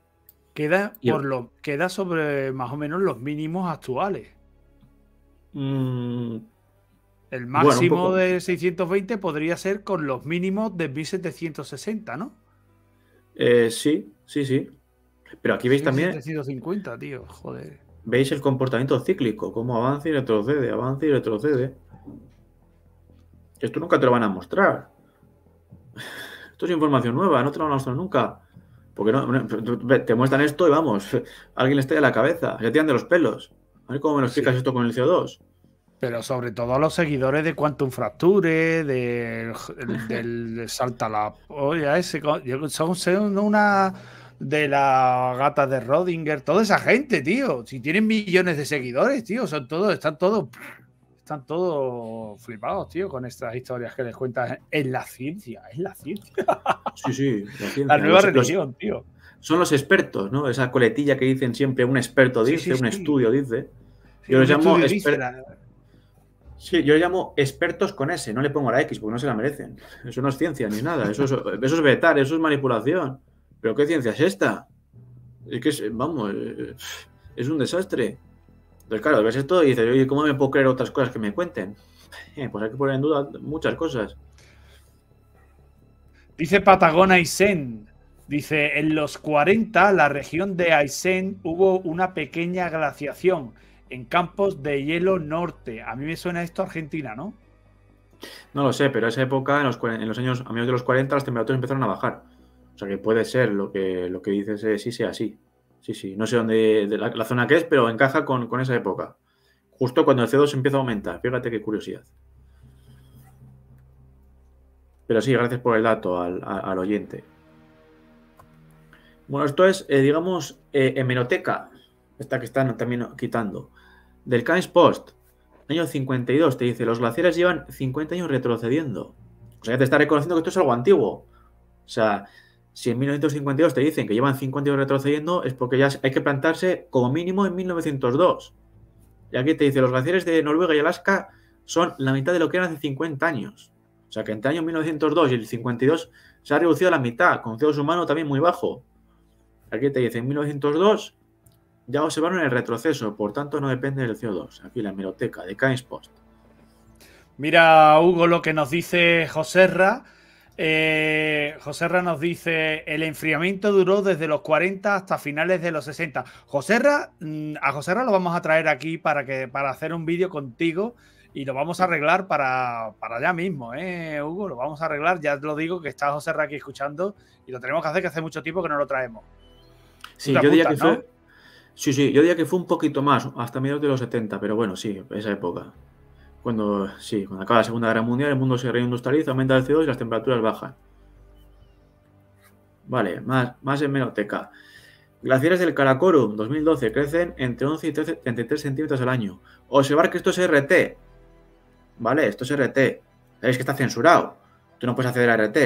Queda, por lo, queda sobre más o menos los mínimos actuales. Mm. el máximo de 620 podría ser con los mínimos de 1760, ¿no? Eh, sí, sí, sí. Pero aquí veis también. tío, joder. Veis el comportamiento cíclico, cómo avanza y retrocede, avanza y retrocede. Esto nunca te lo van a mostrar. Esto es información nueva, no te lo han mostrado nunca. Porque te muestran esto y vamos, alguien le de la cabeza, ya tiran de los pelos. A ver cómo me lo explicas esto con el CO2. Pero sobre todo a los seguidores de Quantum Fracture, de, del, Salta la ese, son, una de la gata de Rodinger, toda esa gente, tío. Si tienen millones de seguidores, tío, son todos, están todos están todos flipados, tío, con estas historias que les cuentan Es la ciencia, es la ciencia. Sí, sí, la, ciencia. la nueva religión, tío. Son los expertos, ¿no? Esa coletilla que dicen siempre, un experto dice, un estudio dice. yo los llamo expertos. Sí, yo llamo expertos con S, no le pongo la X porque no se la merecen. Eso no es ciencia ni nada, eso es, eso vetar, eso es manipulación. ¿Pero qué ciencia es esta? Es que, vamos, es un desastre. Entonces, claro, ves esto y dices, oye, ¿cómo me puedo creer otras cosas que me cuenten? Eh, pues hay que poner en duda muchas cosas. Dice Patagón Aysén. Dice, en los 40 la región de Aysén hubo una pequeña glaciación en campos de hielo norte. A mí me suena esto a Argentina, ¿no? No lo sé, pero esa época, en los, años a mediados de los 40, las temperaturas empezaron a bajar. O sea que puede ser lo que, lo que dices, eh, sí sea así. Sí, sí, no sé dónde, la, zona que es, pero encaja con, esa época. Justo cuando el CO2 empieza a aumentar. Fíjate qué curiosidad. Pero sí, gracias por el dato al, oyente. Bueno, esto es, eh, digamos, eh, hemeroteca, esta que están también quitando, del Cairns Post, año 52, te dice, los glaciares llevan 50 años retrocediendo. O sea, ya te está reconociendo que esto es algo antiguo. O sea, si en 1952 te dicen que llevan 50 retrocediendo, es porque ya hay que plantarse como mínimo en 1902. Y aquí te dice, los glaciares de Noruega y Alaska son la mitad de lo que eran hace 50 años. O sea que entre el año 1902 y el 52 se ha reducido a la mitad, con CO2 humano también muy bajo. Aquí te dice, en 1902 ya observaron el retroceso, por tanto no depende del CO2. Aquí la hemeroteca de Kainz Post. Mira, Hugo, lo que nos dice José Ra. Eh, José nos dice: el enfriamiento duró desde los 40 hasta finales de los 60. José mm, a José lo vamos a traer aquí para, que, para hacer un vídeo contigo y lo vamos a arreglar para, para allá mismo, ¿eh, Hugo? Lo vamos a arreglar, ya lo digo, que está José aquí escuchando y lo tenemos que hacer que hace mucho tiempo que no lo traemos. Sí, que fue. Sí, sí, yo diría que fue un poquito más, hasta mediados de los 70, pero bueno, sí, esa época. Cuando, sí, cuando acaba la Segunda Guerra Mundial, el mundo se reindustrializa, aumenta el CO2 y las temperaturas bajan. Vale, más, más en menoteca. Glaciares del Karakorum, 2012, crecen entre 11 y 33 centímetros al año. Observar que esto es RT. ¿Vale? Esto es RT. Es que está censurado. Tú no puedes acceder a RT.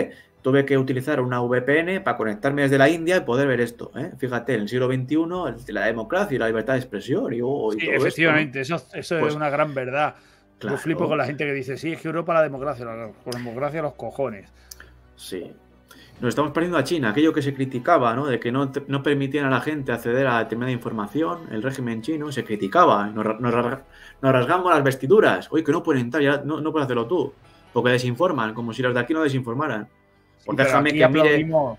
Tuve que utilizar una VPN para conectarme desde la India y poder ver esto. ¿eh? Fíjate, en el siglo XXI, la democracia y la libertad de expresión. Y, oh, sí, efectivamente, eso, es pues una gran verdad. Yo flipo con la gente que dice, sí, es que Europa la democracia, la, la democracia los cojones. Sí. Nos estamos perdiendo a China, aquello que se criticaba, ¿no? De que no, no permitían a la gente acceder a determinada información, el régimen chino se criticaba, nos, rasgamos las vestiduras, oye, que no pueden entrar, no, no puedes hacerlo tú, porque desinforman, como si los de aquí no desinformaran. Pues déjame que aplaudimos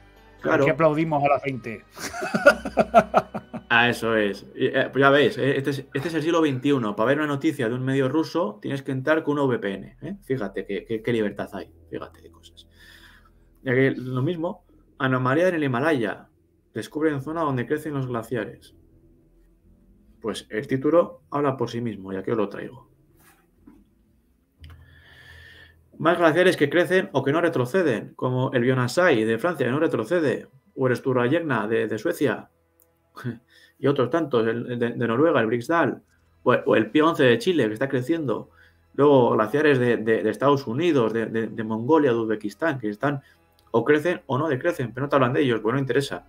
a la gente. Ah, eso es. Eh, pues ya veis, eh, este, este es, el siglo XXI. Para ver una noticia de un medio ruso tienes que entrar con una VPN. ¿eh? Fíjate qué, libertad hay. Fíjate de cosas. Y Lo mismo, anomalía en el Himalaya. Descubren zona donde crecen los glaciares. Pues el título habla por sí mismo ya que os lo traigo. Más glaciares que crecen o que no retroceden, como el Bionasai de Francia, que no retrocede, o el Sturayegna de, de Suecia, y otros tantos, el, de, Noruega, el Brixdal, o, el Pi 11 de Chile, que está creciendo. Luego glaciares de, de, Estados Unidos, de, Mongolia, de Uzbekistán, que están o crecen o no decrecen, pero no te hablan de ellos, porque no interesa.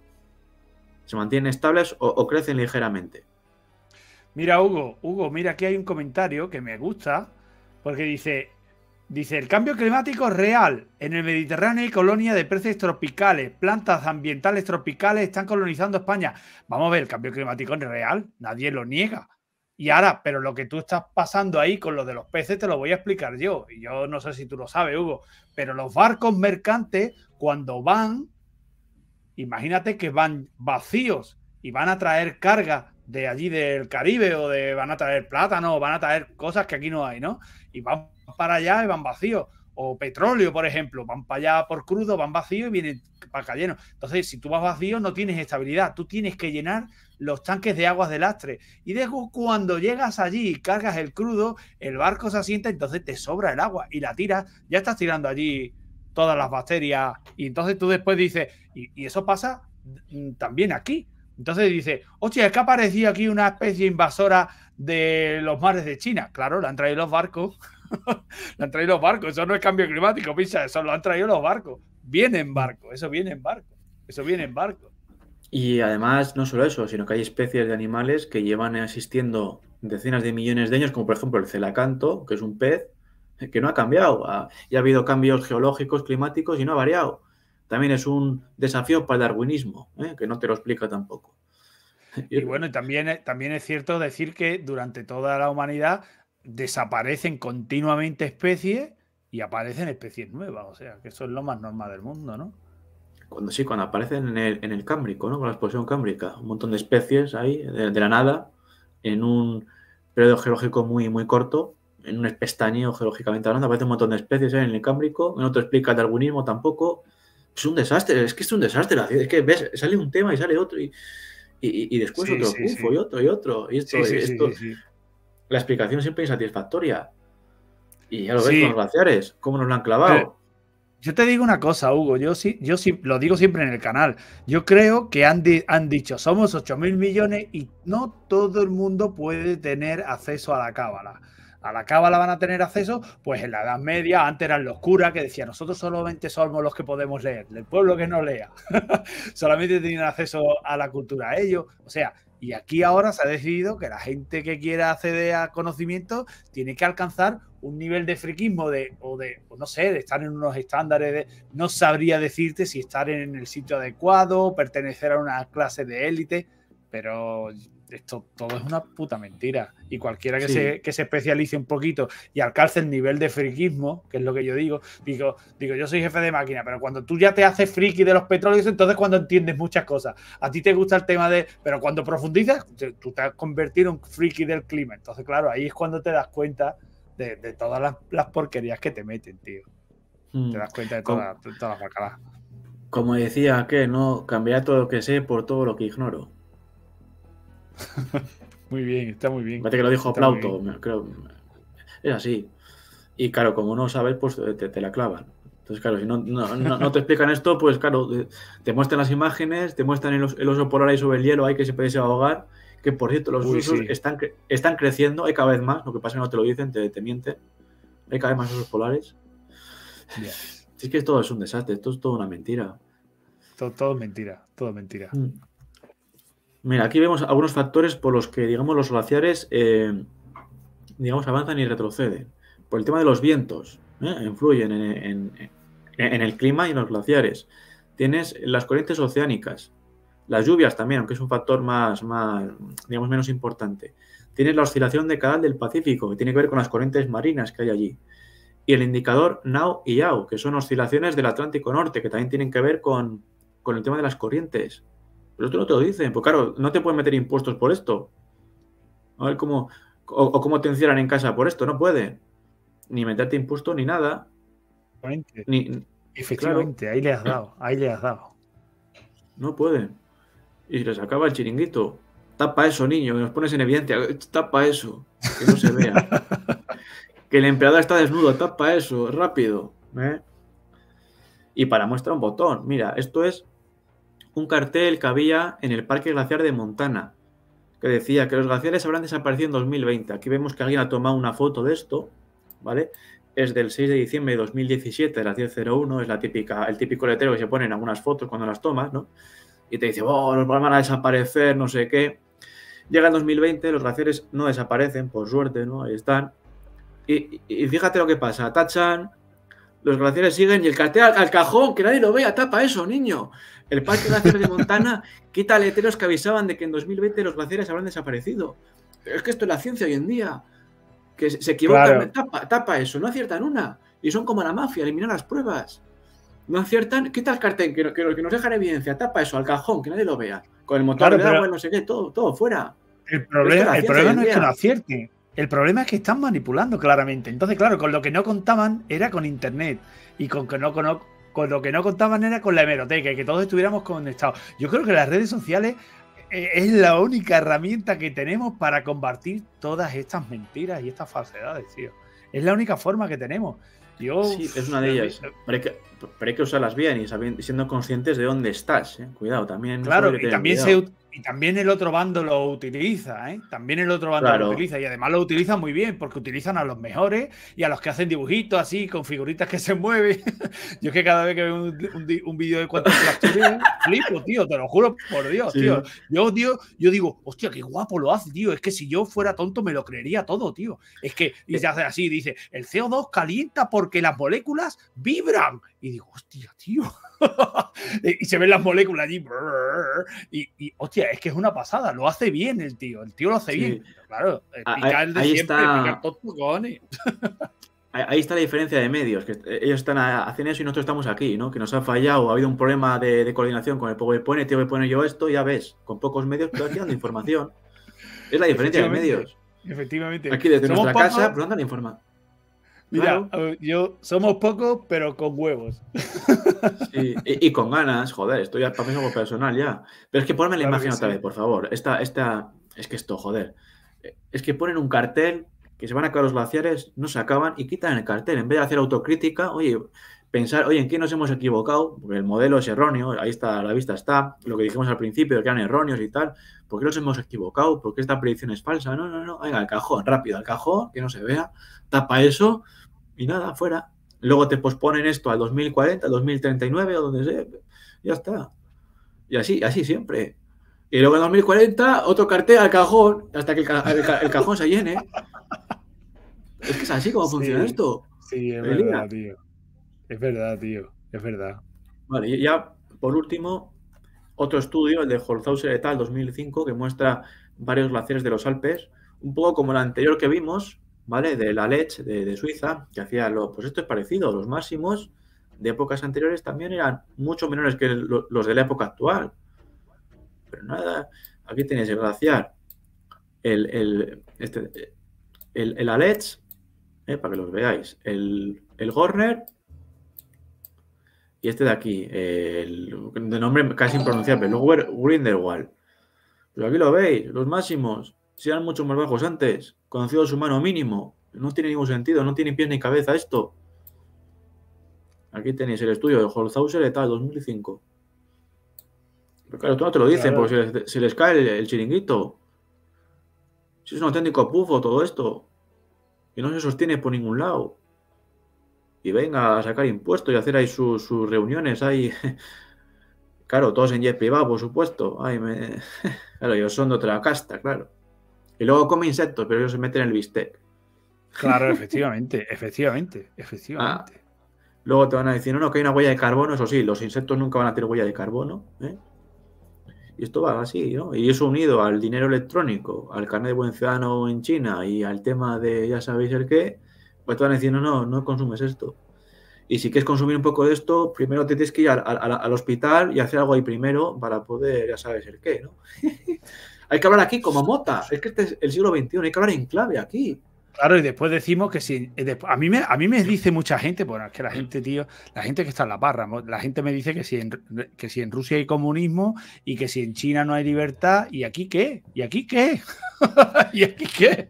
Se mantienen estables o, o crecen ligeramente. Mira, Hugo, Hugo, mira, aquí hay un comentario que me gusta, porque dice, Dice, el cambio climático real. En el Mediterráneo y colonia de peces tropicales. Plantas ambientales tropicales están colonizando España. Vamos a ver, el cambio climático es real. Nadie lo niega. Y ahora, pero lo que tú estás pasando ahí con lo de los peces te lo voy a explicar yo. Y yo no sé si tú lo sabes, Hugo. Pero los barcos mercantes, cuando van, imagínate que van vacíos y van a traer carga de allí del Caribe o de van a traer plátano, o van a traer cosas que aquí no hay, ¿no? Y van para allá y van vacío, O petróleo, por ejemplo, van para allá por crudo, van vacío y vienen para acá Entonces, si tú vas vacío, no tienes estabilidad. Tú tienes que llenar los tanques de aguas de lastre. Y después cuando llegas allí y cargas el crudo, el barco se asienta, entonces te sobra el agua y la tiras. Ya estás tirando allí todas las bacterias. Y entonces tú después dices, y, eso pasa mm, también aquí. Entonces dice, oye, es que ha aquí una especie invasora de los mares de China. Claro, la han traído los barcos lo han traído los barcos, eso no es cambio climático, pisa, eso lo han traído los barcos. ...vienen en barco, eso viene en barco, eso viene en barco. Y además, no solo eso, sino que hay especies de animales que llevan existiendo decenas de millones de años, como por ejemplo el celacanto, que es un pez eh, que no ha cambiado. ...ya y ha habido cambios geológicos, climáticos y no ha variado. También es un desafío para el darwinismo, eh, que no te lo explica tampoco. Y bueno, también, también es cierto decir que durante toda la humanidad desaparecen continuamente especies y aparecen especies nuevas. O sea, que eso es lo más normal del mundo, ¿no? Cuando sí, cuando aparecen en el, en Cámbrico, ¿no? Con la explosión cámbrica. Un montón de especies ahí, de, la nada, en un periodo geológico muy, muy corto, en un pestañeo geológicamente hablando, aparece un montón de especies en el Cámbrico, no te explica el darwinismo tampoco. Es un desastre, es que es un desastre. Es que ves, sale un tema y sale otro, y, y, después otro, y otro, y otro, y esto, esto la explicación siempre es satisfactoria. Y ya lo ves con los glaciares, cómo nos lo han clavado. yo te digo una cosa, Hugo, yo, sí, yo lo digo siempre en el canal. Yo creo que han, han dicho, somos 8 mil millones y no todo el mundo puede tener acceso a la cábala. A la cábala van a tener acceso, pues en la Edad Media, antes eran los curas que decían, nosotros solamente somos los que podemos leer, el pueblo que no lea. solamente tienen acceso a la cultura ellos. O sea, y aquí ahora se ha decidido que la gente que quiera acceder a conocimiento tiene que alcanzar un nivel de friquismo de, o de, no sé, de estar en unos estándares de, no sabría decirte si estar en el sitio adecuado, pertenecer a una clase de élite, pero esto todo es una puta mentira. Y cualquiera que, se, que se especialice un poquito y alcance el nivel de friquismo, que es lo que yo digo, digo, digo, yo soy jefe de máquina, pero cuando tú ya te haces friki de los petróleos, entonces cuando entiendes muchas cosas. A ti te gusta el tema de, pero cuando profundizas, tú te has convertido en un friki del clima. Entonces, claro, ahí es cuando te das cuenta de, todas las, las, porquerías que te meten, tío. Hmm. Te das cuenta de todas, las bacalas. Como decía que no cambiar todo lo que sé por todo lo que ignoro. muy bien, está muy bien. que lo dijo Plauto, creo. Es así. Y claro, como no sabes, pues te, te la clavan. Entonces, claro, si no, te explican esto, pues claro, te muestran las imágenes, te muestran el, oso, polar ahí sobre el hielo, hay que se puede ahogar, que por cierto, los están, están creciendo, hay cada vez más, lo que pasa es que no te lo dicen, te, te mienten, hay cada vez más osos polares. Es que todo es un desastre, esto es toda una mentira. Todo, es mentira, todo mentira. Mm. Mira, aquí vemos algunos factores por los que, digamos, los glaciares, eh, digamos, avanzan y retroceden. Por el tema de los vientos, ¿eh? influyen en, el clima y en los glaciares. Tienes las corrientes oceánicas, las lluvias también, aunque es un factor más, digamos, menos importante. Tienes la oscilación de canal del Pacífico, que tiene que ver con las corrientes marinas que hay allí. Y el indicador NAO y Yao, que son oscilaciones del Atlántico Norte, que también tienen que ver con el tema de las corrientes pero tú no te lo dicen, pues claro, no te pueden meter impuestos por esto. A ver cómo. O, cómo te encierran en casa por esto, no puede. Ni meterte impuestos ni nada. Efectivamente. Efectivamente, ahí le has dado, ahí le has dado. No puede. Y les acaba el chiringuito. Tapa eso, niño, que nos pones en evidencia. Tapa eso, que no se vea. que el empleado está desnudo, tapa eso, rápido. ¿eh? Y para muestra un botón. Mira, esto es un cartel que había en el Parque Glaciar de Montana, que decía que los glaciares habrán desaparecido en 2020. Aquí vemos que alguien ha tomado una foto de esto, ¿vale? Es del 6 de diciembre de 2017, de 10.01, es la típica, el típico letrero que se pone en algunas fotos cuando las tomas, ¿no? Y te dice, oh, los van a desaparecer, no sé qué. Llega el 2020, los glaciares no desaparecen, por suerte, ¿no? Ahí están. y fíjate lo que pasa, tachan los glaciares siguen y el cartel al, cajón, que nadie lo vea, tapa eso, niño. El Parque Glaciar de Montana quita letreros que avisaban de que en 2020 los glaciares habrán desaparecido. Pero es que esto es la ciencia hoy en día. Que se, equivocan, tapa, eso, no aciertan una. Y son como la mafia, eliminan las pruebas. No aciertan, quita el cartel, que, nos que nos dejan evidencia, tapa eso, al cajón, que nadie lo vea. Con el motor de agua, no sé qué, todo, todo fuera. El problema, el problema no es que no acierte. El problema es que están manipulando claramente. Entonces, claro, con lo que no contaban era con internet. Y con, que no, con lo que no contaban era con la hemeroteca y que todos estuviéramos conectados. Yo creo que las redes sociales eh, es la única herramienta que tenemos para combatir todas estas mentiras y estas falsedades, tío. Es la única forma que tenemos. Yo, sí, es una de eh, ellas. Pero hay que, usarlas bien y sabiendo, siendo conscientes de dónde estás. Eh. Cuidado, también. Claro, y también se y también el otro bando lo utiliza, ¿eh? También el otro bando lo utiliza. Y además lo utiliza muy bien, porque utilizan a los mejores y a los que hacen dibujitos así, con figuritas que se mueven. Yo es que cada vez que veo un, vídeo de cuántas flipo, tío, te lo juro por Dios, tío. Yo, tío. Yo digo, hostia, qué guapo lo hace, tío. Es que si yo fuera tonto me lo creería todo, tío. Es que, y se hace así, dice, el CO2 calienta porque las moléculas vibran y digo, hostia, tío. y se ven las moléculas allí. Y, y, hostia, es que es una pasada. Lo hace bien el tío. El tío lo hace bien. claro, eh, picar de siempre, está... picar todos ahí está la diferencia de medios, que ellos están haciendo eso y nosotros estamos aquí, ¿no? Que nos ha fallado, ha habido un problema de, coordinación con el PowerPoint, tío que pone yo esto, ya ves, con pocos medios pero aquí dando información. Es la diferencia de medios. Efectivamente. Aquí desde nuestra casa, pero la información. Mira, yo somos pocos, pero con huevos. y, con ganas, joder, estoy al mí algo personal ya. Pero es que ponme la imagen otra vez, por favor. Esta, esta, es que esto, joder. Es que ponen un cartel que se van a caer los glaciares, no se acaban y quitan el cartel. En vez de hacer autocrítica, oye, pensar, oye, ¿en qué nos hemos equivocado? Porque el modelo es erróneo, ahí está, la vista está, lo que dijimos al principio, que eran erróneos y tal, ¿por qué nos hemos equivocado? ¿Por qué esta predicción es falsa? No, no, no, venga, al cajón, rápido, al cajón, que no se vea, tapa eso y nada, fuera. Luego te posponen esto al 2040, al 2039 o donde sea, ya está. Y así, así siempre. Y luego en 2040, otro cartel al cajón, hasta que el, cajón se llene. Es que es así como funciona esto. Sí, es tío. Es verdad, tío, es verdad. Vale, y ya por último, otro estudio, el de Holzhauser et al. 2005, que muestra varios glaciares de los Alpes, un poco como el anterior que vimos, ¿vale? De la Lech de, Suiza, que hacía lo, pues esto es parecido, los máximos de épocas anteriores también eran mucho menores que los de la época actual. Pero nada, aquí tenéis el glaciar, el, el, este, el, el eh, para que los veáis, el, el Gorner y este de aquí, el, de nombre casi impronunciable, Lower Grindelwald. Pero pues aquí lo veis, los máximos, si eran mucho más bajos antes, conocido su mano mínimo, no tiene ningún sentido, no tiene pies ni cabeza esto. Aquí tenéis el estudio de Holzhauser et al. 2005. Pero claro, tú no te lo dicen, porque se les, cae el, chiringuito. Si es un auténtico pufo todo esto, Y no se sostiene por ningún lado y venga a sacar impuestos y hacer ahí sus, reuniones ahí. Claro, todos en jet privado, por supuesto. Ay, me... Claro, ellos son de otra casta, claro. Y luego come insectos, pero ellos se meten en el bistec. Claro, efectivamente, efectivamente, efectivamente. Ah. luego te van a decir, no, no, que hay una huella de carbono, eso sí, los insectos nunca van a tener huella de carbono. ¿eh? Y esto va así, ¿no? Y eso unido al dinero electrónico, al carnet de buen ciudadano en China y al tema de ya sabéis el qué, pues te van no, no, consumes esto. Y si quieres consumir un poco de esto, primero te tienes que ir al, hospital y hacer algo ahí primero para poder, ya sabes, el qué, ¿no? hay que hablar aquí como mota. Es que este es el siglo XXI, hay que hablar en clave aquí. Claro, y después decimos que si. Eh, a mí, me, a mí me dice mucha gente, bueno, es que la gente, tío, la gente que está en la parra, la gente me dice que si, en, que si en Rusia hay comunismo y que si en China no hay libertad, ¿y aquí qué? ¿Y aquí qué? ¿Y aquí qué?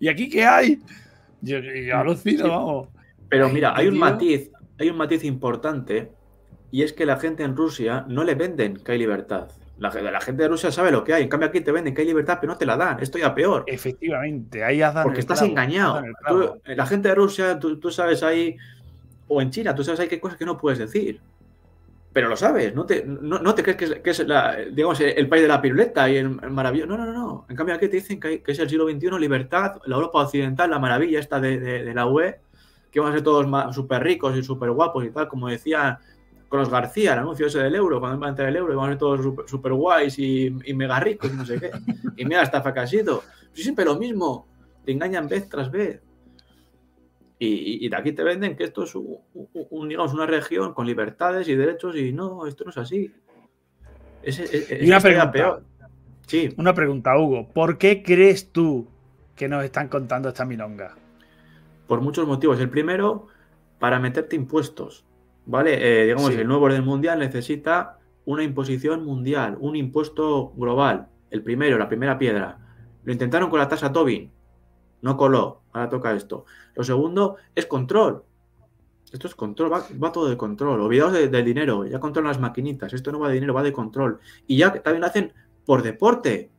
¿Y aquí qué hay? Pero mira, hay un matiz, hay un matiz importante, y es que la gente en Rusia no le venden que hay libertad. La, gente de Rusia sabe lo que hay. En cambio, aquí te venden que hay libertad, pero no te la dan. Esto ya peor. Efectivamente, ahí Porque estás engañado. la gente de Rusia, tú, sabes ahí, o en China, tú sabes ahí qué cosas que no puedes decir pero lo sabes, no te, te crees que es, la, digamos, el país de la piruleta y el, maravilloso. No, no, no, no. En cambio, aquí te dicen que, es el siglo XXI, libertad, la Europa occidental, la maravilla esta de, la UE, que van a ser todos súper ricos y súper guapos y tal, como decía con García, el anuncio ese del euro, cuando va a entrar el euro, vamos van a ser todos súper guays y, mega ricos y no sé qué. Y mira, está fracasito. siempre lo mismo, te engañan vez tras vez. Y, de aquí te venden que esto es un, digamos, una región con libertades y derechos y no, esto no es así. Es, e, e, una pregunta, peor. Sí. Una pregunta, Hugo. ¿Por qué crees tú que nos están contando esta milonga? Por muchos motivos. El primero, para meterte impuestos. ¿Vale? Eh, digamos, el nuevo orden mundial necesita una imposición mundial, un impuesto global. El primero, la primera piedra. Lo intentaron con la tasa Tobin. No coló ahora toca esto. Lo segundo es control. Esto es control, va, todo de control. Olvidaos del dinero, ya controlan las maquinitas. Esto no va de dinero, va de control. Y ya también lo hacen por deporte.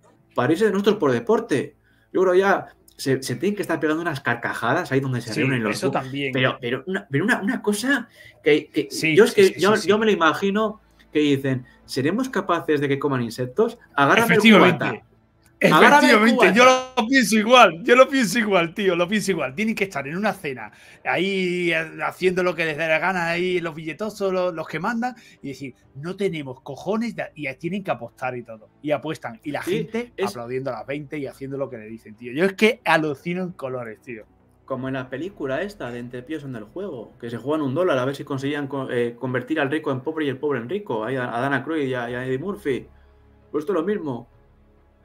irse de nosotros por deporte. Yo creo ya se, tienen que estar pegando unas carcajadas ahí donde se reúnen los. Eso Pero, pero, una, una, cosa que, yo, es que yo, me lo imagino que dicen, ¿seremos capaces de que coman insectos? Agárrame el cubata yo lo pienso igual, yo lo pienso igual, tío, lo pienso igual. Tienen que estar en una cena, ahí eh, haciendo lo que les dé la gana, ahí los billetosos, los, que mandan, y decir, no tenemos cojones, y y tienen que apostar y todo. Y apuestan, y la gente aplaudiendo a las 20 y haciendo lo que le dicen, tío. Yo es que alucino en colores, tío. Como en la película esta de Entre Pies en el Juego, que se juegan un dólar a ver si conseguían eh, convertir al rico en pobre y el pobre en rico, ahí a, Dana Cruz y a, Eddie Murphy. Pues esto es lo mismo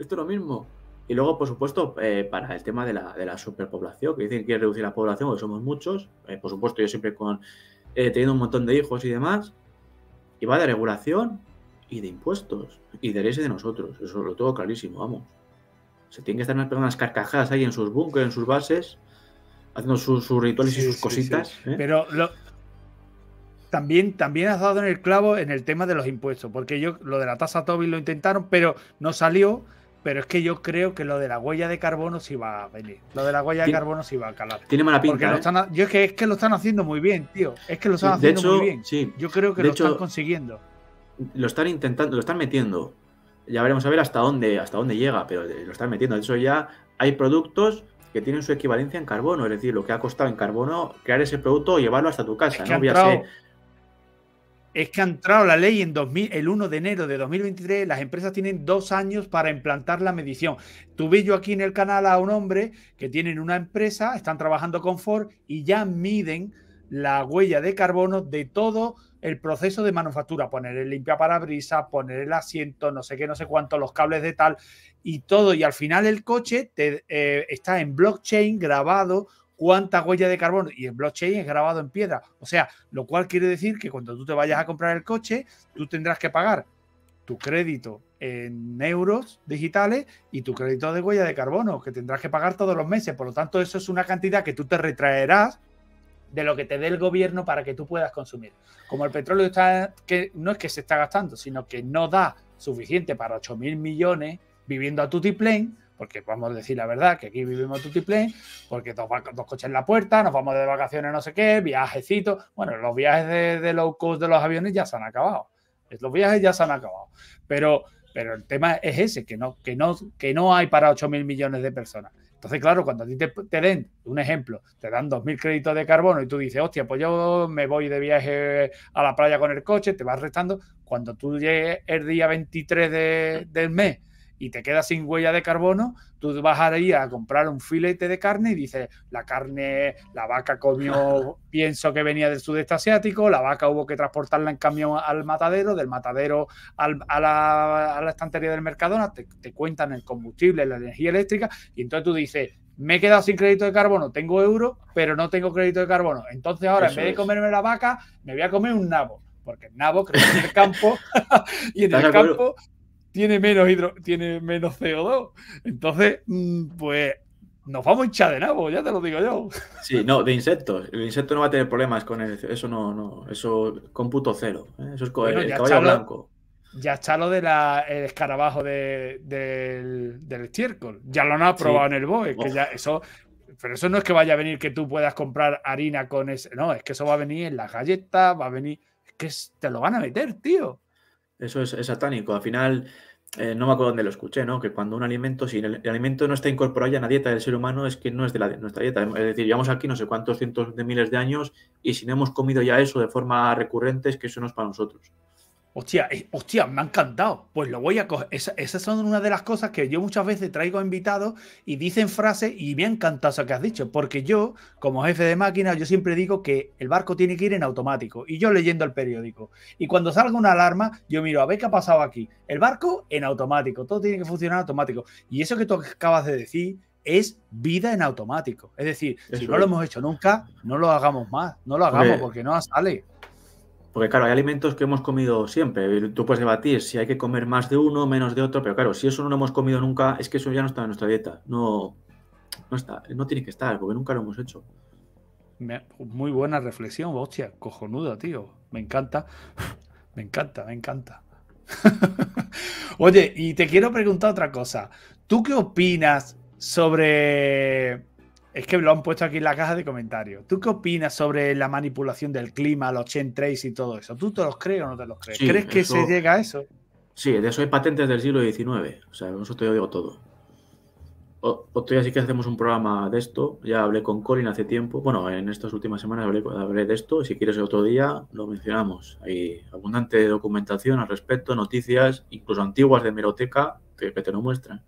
esto es lo mismo. Y luego, por supuesto, eh, para el tema de la, de la, superpoblación, que dicen que quiere reducir la población porque somos muchos. Eh, por supuesto, yo siempre con eh, teniendo un montón de hijos y demás. Y va de regulación y de impuestos y de leyes de nosotros. Eso lo tengo clarísimo, vamos. Se tienen que estar unas personas carcajadas ahí en sus búnkeres, en sus bases, haciendo sus, rituales y sus cositas. ¿eh? Pero lo, también, también has dado en el clavo en el tema de los impuestos, porque yo lo de la tasa Tobin lo intentaron, pero no salió pero es que yo creo que lo de la huella de carbono sí va a venir. Lo de la huella de carbono sí va a calar. Tiene mala pinta. ¿eh? es que, lo están haciendo muy bien, tío. Es que lo están haciendo muy bien. Sí. Yo creo que lo están consiguiendo. Lo están intentando, lo están metiendo. Ya veremos a ver hasta dónde, hasta dónde llega, pero eh, lo están metiendo. De hecho, ya hay productos que tienen su equivalencia en carbono, es decir, lo que ha costado en carbono crear ese producto o llevarlo hasta tu casa, ¿no? es que ha entrado la ley en el 1 de enero de 2023. Las empresas tienen dos años para implantar la medición. Tuve yo aquí en el canal a un hombre que tienen una empresa, están trabajando con Ford y ya miden la huella de carbono de todo el proceso de manufactura, poner el limpia parabrisas, poner el asiento, no sé qué, no sé cuánto, los cables de tal y todo. Y al final el coche eh, está en blockchain grabado cuánta huella de carbono y el blockchain es grabado en piedra. O sea, lo cual quiere decir que cuando tú te vayas a comprar el coche, tú tendrás que pagar tu crédito en euros digitales y tu crédito de huella de carbono, que tendrás que pagar todos los meses. Por lo tanto, eso es una cantidad que tú te retraerás de lo que te dé el gobierno para que tú puedas consumir. Como el petróleo está, que no es que se está gastando, sino que no da suficiente para 8.000 millones viviendo a tu tiplén, porque vamos a decir la verdad, que aquí vivimos tutiplén, porque dos, coches en la puerta, nos vamos de vacaciones, no sé qué, viajecito. Bueno, los viajes de, low cost de los aviones ya se han acabado. Los viajes ya se han acabado. Pero, pero el tema es ese, que no, que no, que no hay para 8 mil millones de personas. Entonces, claro, cuando a ti te, den, un ejemplo, te dan 2.000 créditos de carbono y tú dices, hostia, pues yo me voy de viaje a la playa con el coche, te vas restando. Cuando tú llegues el día 23 del mes y te quedas sin huella de carbono, tú vas a ir a comprar un filete de carne y dices, la carne, la vaca comió pienso que venía del sudeste asiático, la vaca hubo que transportarla en camión al matadero, del matadero a, la, estantería del Mercadona, te, te cuentan el combustible, la energía eléctrica, y entonces tú dices, me he quedado sin crédito de carbono, tengo euro, pero no tengo crédito de carbono. Entonces ahora, en vez de comerme la vaca, me voy a comer un nabo, porque el nabo crece en el campo y en el campo tiene menos, hidro, tiene menos CO2. Entonces, mm, pues nos vamos a hinchar de nabo, ya te lo digo yo. Sí, no, de insectos. El insecto no va a tener problemas con eso, no, no, eso con puto cero. ¿eh? Eso es co el caballo blanco. ya está lo del escarabajo de, del, estiércol. Ya lo han aprobado en el BOE, ya eso. Pero eso no es que vaya a venir que tú puedas comprar harina con ese. No, es que eso va a venir en las galletas, va a venir. Es que te lo van a meter, tío. Eso es, satánico. Al final, eh, no me acuerdo dónde lo escuché, ¿no? Que cuando un alimento, si el, alimento no está incorporado ya en la dieta del ser humano, es que no es de, la, de nuestra dieta. Es decir, llevamos aquí no sé cuántos cientos de miles de años y si no hemos comido ya eso de forma recurrente, es que eso no es para nosotros. Hostia, eh, hostia, me ha encantado. Pues lo voy a coger. esas son una de las cosas que yo muchas veces traigo invitados y dicen frases y me ha encantado eso que has dicho. Porque yo, como jefe de máquina, yo siempre digo que el barco tiene que ir en automático. Y yo leyendo el periódico. Y cuando salga una alarma, yo miro a ver qué ha pasado aquí. El barco en automático. Todo tiene que funcionar automático. Y eso que tú acabas de decir, es vida en automático. Es decir, si no lo hemos hecho nunca, no lo hagamos más, no lo hagamos porque no sale. Porque claro, hay alimentos que hemos comido siempre. Tú puedes debatir si hay que comer más de uno, menos de otro, pero claro, si eso no lo hemos comido nunca, es que eso ya no está en nuestra dieta. No, está, no tiene que estar, porque nunca lo hemos hecho. muy buena reflexión, hostia, cojonuda, tío. Me encanta, me encanta, me encanta. Oye, y te quiero preguntar otra cosa. ¿Tú qué opinas sobre es que lo han puesto aquí en la caja de comentarios. ¿Tú qué opinas sobre la manipulación del clima, los chain y todo eso? ¿Tú te los crees o no te los crees? ¿Crees que se llega a eso? Sí, de eso hay patentes del siglo XIX. O sea, eso te digo todo. Otro día sí que hacemos un programa de esto. Ya hablé con Colin hace tiempo. Bueno, en estas últimas semanas hablé, de esto. Si quieres otro día, lo mencionamos. Hay abundante documentación al respecto, noticias, incluso antiguas de Meroteca, que, que te lo muestran.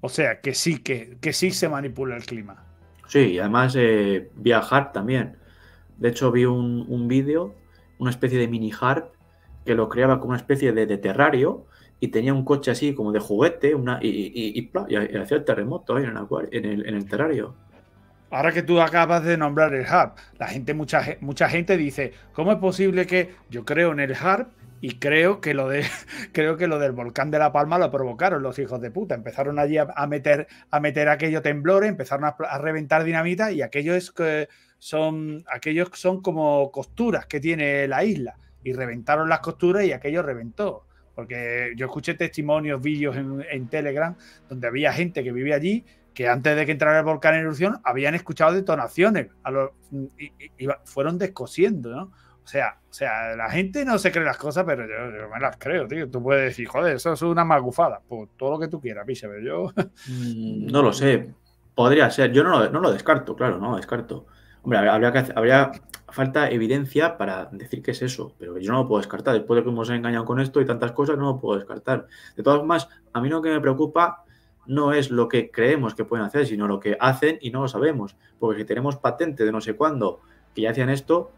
O sea, que sí, que, que sí se manipula el clima. Sí, y además eh, también. De hecho, vi un, vídeo, una especie de mini HARP, que lo creaba como una especie de, terrario y tenía un coche así como de juguete una, y, y, hacía el terremoto en, el, en, el, en el terrario. Ahora que tú acabas de nombrar el HARP, la gente, mucha, mucha gente dice, ¿cómo es posible que yo creo en el HARP y creo que lo de creo que lo del volcán de La Palma lo provocaron los hijos de puta. Empezaron allí a, meter a meter aquello temblores, empezaron a, reventar dinamita y aquellos son aquellos son como costuras que tiene la isla y reventaron las costuras y aquello reventó. Porque yo escuché testimonios, vídeos en, Telegram donde había gente que vive allí que antes de que entrara el volcán en erupción habían escuchado detonaciones a los, y fueron descosiendo, ¿no? O sea, o sea, la gente no se cree las cosas, pero yo, me las creo, tío. Tú puedes decir, joder, eso es una magufada. Pues todo lo que tú quieras, Pise, pero yo. Mm, no lo sé. Podría ser. Yo no lo, descarto, claro, no lo descarto. Hombre, habría, habría falta evidencia para decir que es eso, pero yo no lo puedo descartar. Después de que hemos engañado con esto y tantas cosas, no lo puedo descartar. De todas formas, a mí lo que me preocupa no es lo que creemos que pueden hacer, sino lo que hacen y no lo sabemos. Porque si tenemos patente de no sé cuándo que ya hacían esto,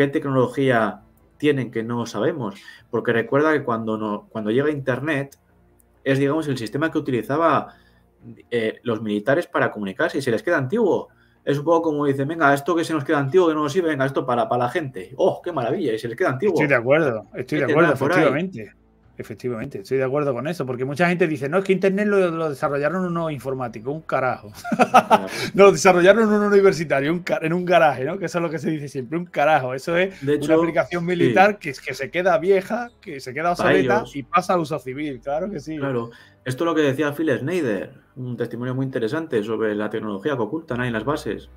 qué tecnología tienen que no sabemos. Porque recuerda que cuando, no, cuando llega Internet es, digamos, el sistema que utilizaba eh, los militares para comunicarse y se les queda antiguo. Es un poco como dice, venga, esto que se nos queda antiguo, que no nos sirve, venga, esto para, para la gente. ¡Oh, qué maravilla! Y se les queda antiguo. Estoy de acuerdo, estoy de este acuerdo, efectivamente. Efectivamente, estoy de acuerdo con eso, porque mucha gente dice, no, es que Internet lo, desarrollaron desarrollaron uno informático, un carajo. no, lo desarrollaron un universitario, un en un garaje, ¿no? Que eso es lo que se dice siempre, un carajo. Eso es una aplicación militar que, que se queda vieja, que se queda obsoleta y pasa al uso civil, claro que sí. Claro, esto es lo que decía Phil Schneider, un testimonio muy interesante sobre la tecnología que ocultan ahí en las bases.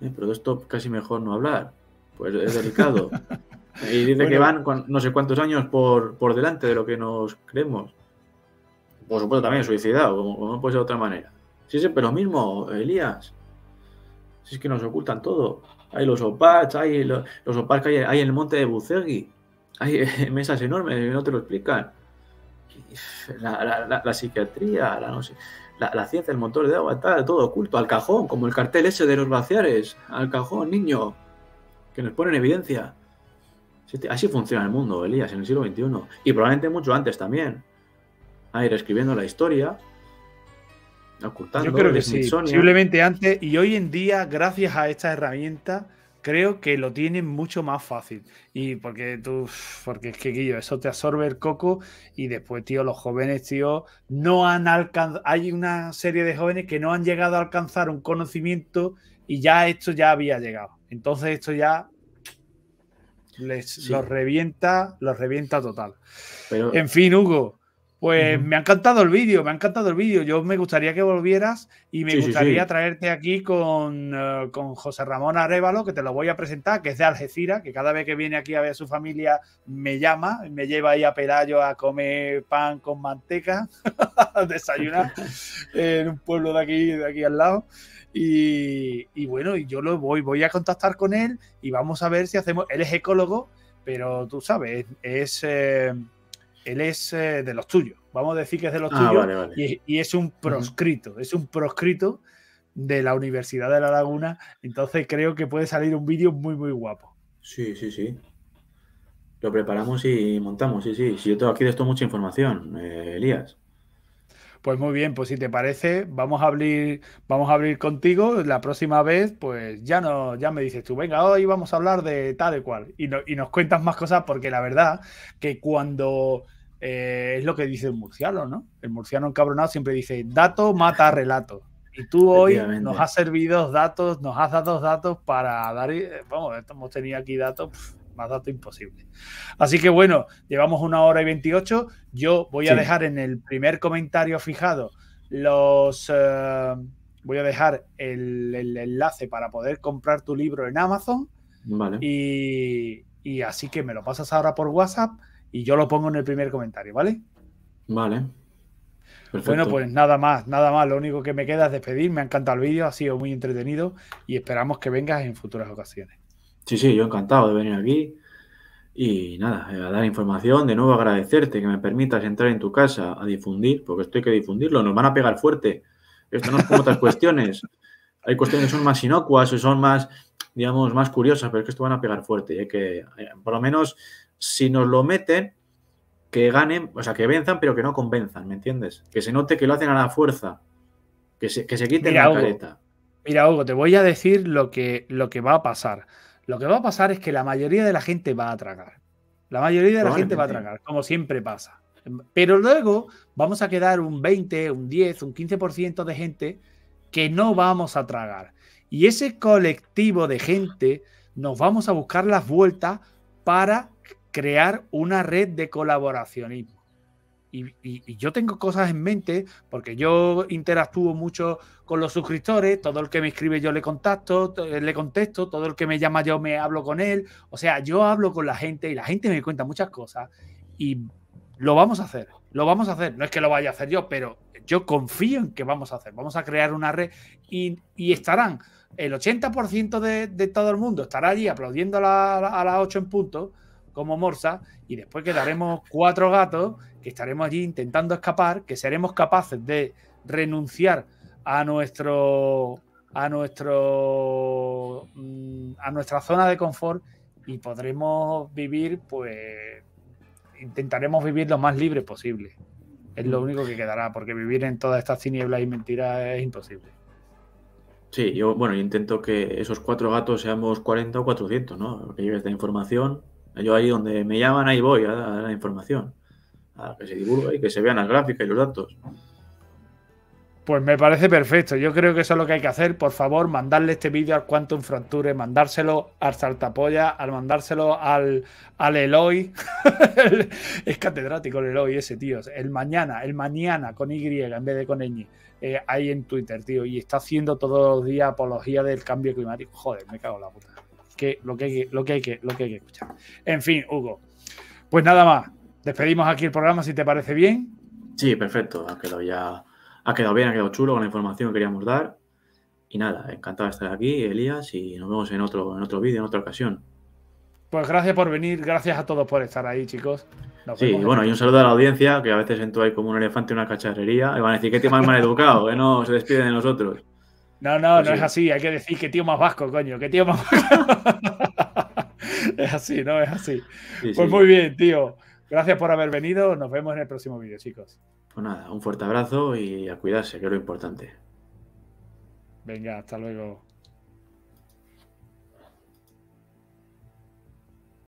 Eh, pero de esto casi mejor no hablar, pues es delicado. Y dice que van no sé cuántos años por, por delante de lo que nos creemos. Por supuesto, también suicidado, como, no puede ser de otra manera. sí es lo mismo, Elías. Si es que nos ocultan todo. Hay los opach hay los, hay, el monte de Bucegui. Hay mesas enormes que no te lo explican. La, psiquiatría, la, ciencia, el motor de agua, está todo oculto. Al cajón, como el cartel ese de los vaciares Al cajón, niño. Que nos pone en evidencia. Así funciona el mundo, Elías, en el siglo XXI. Y probablemente mucho antes también. A ir escribiendo la historia, ocultando. Yo creo que sí, posiblemente antes. Y hoy en día, gracias a esta herramienta, creo que lo tienen mucho más fácil. Y porque tú, porque es que, Guillo, eso te absorbe el coco y después, tío, los jóvenes, tío, no han alcanzado, hay una serie de jóvenes que no han llegado a alcanzar un conocimiento y ya esto ya había llegado. Entonces esto ya les, Los revienta, los revienta total. Pero... En fin, Hugo, pues me ha encantado el vídeo, me ha encantado el vídeo. Yo me gustaría que volvieras y me gustaría traerte aquí con, eh, José Ramón Arévalo, que te lo voy a presentar, que es de Algeciras, que cada vez que viene aquí a ver a su familia me llama, me lleva ahí a Pelayo a comer pan con manteca, a desayunar en un pueblo de aquí, de aquí al lado. Y, bueno, y yo lo voy, voy a contactar con él y vamos a ver si hacemos. Él es ecólogo, pero tú sabes, es eh, él es eh, de los tuyos. Vamos a decir que es de los ah, tuyos Y, es un proscrito, es un proscrito de la Universidad de La Laguna. Entonces creo que puede salir un vídeo muy, muy guapo. Sí, sí, sí. Lo preparamos y montamos, sí, sí. Si yo tengo aquí de esto mucha información, eh, Elías. Pues muy bien, pues si te parece, vamos a abrir, vamos a abrir contigo. La próxima vez, pues ya no, ya me dices tú, venga, hoy vamos a hablar de tal y cual. Y, y nos cuentas más cosas, porque la verdad que cuando eh, es lo que dice el murciano, ¿no? El murciano encabronado siempre dice, dato mata relato. Y tú hoy nos has servido datos, nos has dado datos para dar, eh, vamos, hemos tenido aquí datos más dato imposible. Así que bueno, llevamos una hora y 28. Yo voy a dejar en el primer comentario fijado los... Eh, voy a dejar el, enlace para poder comprar tu libro en Amazon. Vale. Y, así que me lo pasas ahora por WhatsApp y yo lo pongo en el primer comentario, ¿vale? Vale. Bueno, pues nada más, nada más. Lo único que me queda es despedir. Me ha encantado el vídeo, ha sido muy entretenido y esperamos que vengas en futuras ocasiones. Sí, sí, yo encantado de venir aquí. Y nada, eh, a dar información, de nuevo agradecerte que me permitas entrar en tu casa a difundir, porque esto hay que difundirlo, nos van a pegar fuerte. Esto no es como otras cuestiones. Hay cuestiones que son más inocuas o son más, digamos, más curiosas, pero es que esto van a pegar fuerte. Y eh, que, eh, por lo menos, si nos lo meten, que ganen, o sea, que venzan, pero que no convenzan, ¿me entiendes? Que se note que lo hacen a la fuerza, que se, que se quiten la careta. Mira, Hugo, te voy a decir lo que, lo que va a pasar. Lo que va a pasar es que la mayoría de la gente va a tragar. La mayoría de la gente va a tragar, como siempre pasa. Pero luego vamos a quedar un 20, un 10, un 15% de gente que no vamos a tragar. Y ese colectivo de gente nos vamos a buscar las vueltas para crear una red de colaboracionismo. Y, yo tengo cosas en mente porque yo interactúo mucho con los suscriptores, todo el que me escribe yo le contacto, le contesto, todo el que me llama yo me hablo con él, o sea, yo hablo con la gente y la gente me cuenta muchas cosas y lo vamos a hacer, lo vamos a hacer, no es que lo vaya a hacer yo, pero yo confío en que vamos a hacer, vamos a crear una red y, estarán el 80% de, de, todo el mundo, estará allí aplaudiendo a, a las 8 en punto como Morsa y después quedaremos cuatro gatos que estaremos allí intentando escapar, que seremos capaces de renunciar a nuestro a nuestro mm, a nuestra zona de confort y podremos vivir pues intentaremos vivir lo más libre posible. Es lo mm. único que quedará, porque vivir en todas estas tinieblas y mentiras es imposible. Sí, yo, bueno, yo intento que esos cuatro gatos seamos 40 o 400, ¿no? Que esta información. Yo ahí donde me llaman, ahí voy a, dar la información a que se divulgue y que se vean las gráficas y los datos. Pues me parece perfecto. Yo creo que eso es lo que hay que hacer. Por favor, mandarle este vídeo al Quantum Fronture, mandárselo al Saltapolla, al mandárselo al, al Eloy. es catedrático el Eloy ese, tío. El mañana, el mañana con Y en vez de con ñ. Eh, ahí en Twitter, tío. Y está haciendo todos los días apología del cambio climático. Joder, me cago en la puta. Que lo, que lo, que hay que, lo que hay que escuchar. En fin, Hugo. Pues nada más. Despedimos aquí el programa si te parece bien. Sí, perfecto. Ha quedado ya. Ha quedado bien, ha quedado chulo con la información que queríamos dar. Y nada, encantado de estar aquí, Elías, y nos vemos en otro, en otro vídeo, en otra ocasión. Pues gracias por venir, gracias a todos por estar ahí, chicos. sí, bueno, y un saludo a la audiencia, que a veces en ahí como un elefante en una cacharrería. Y van a decir, qué tío más educado que ¿eh? no se despiden de nosotros. No, no, no pues es así, hay que decir qué tío más vasco, coño, qué tío más vasco. es así, no es así. pues muy bien, tío. Gracias por haber venido. Nos vemos en el próximo vídeo, chicos. Pues nada, un fuerte abrazo y a cuidarse, que es lo importante. Venga, hasta luego.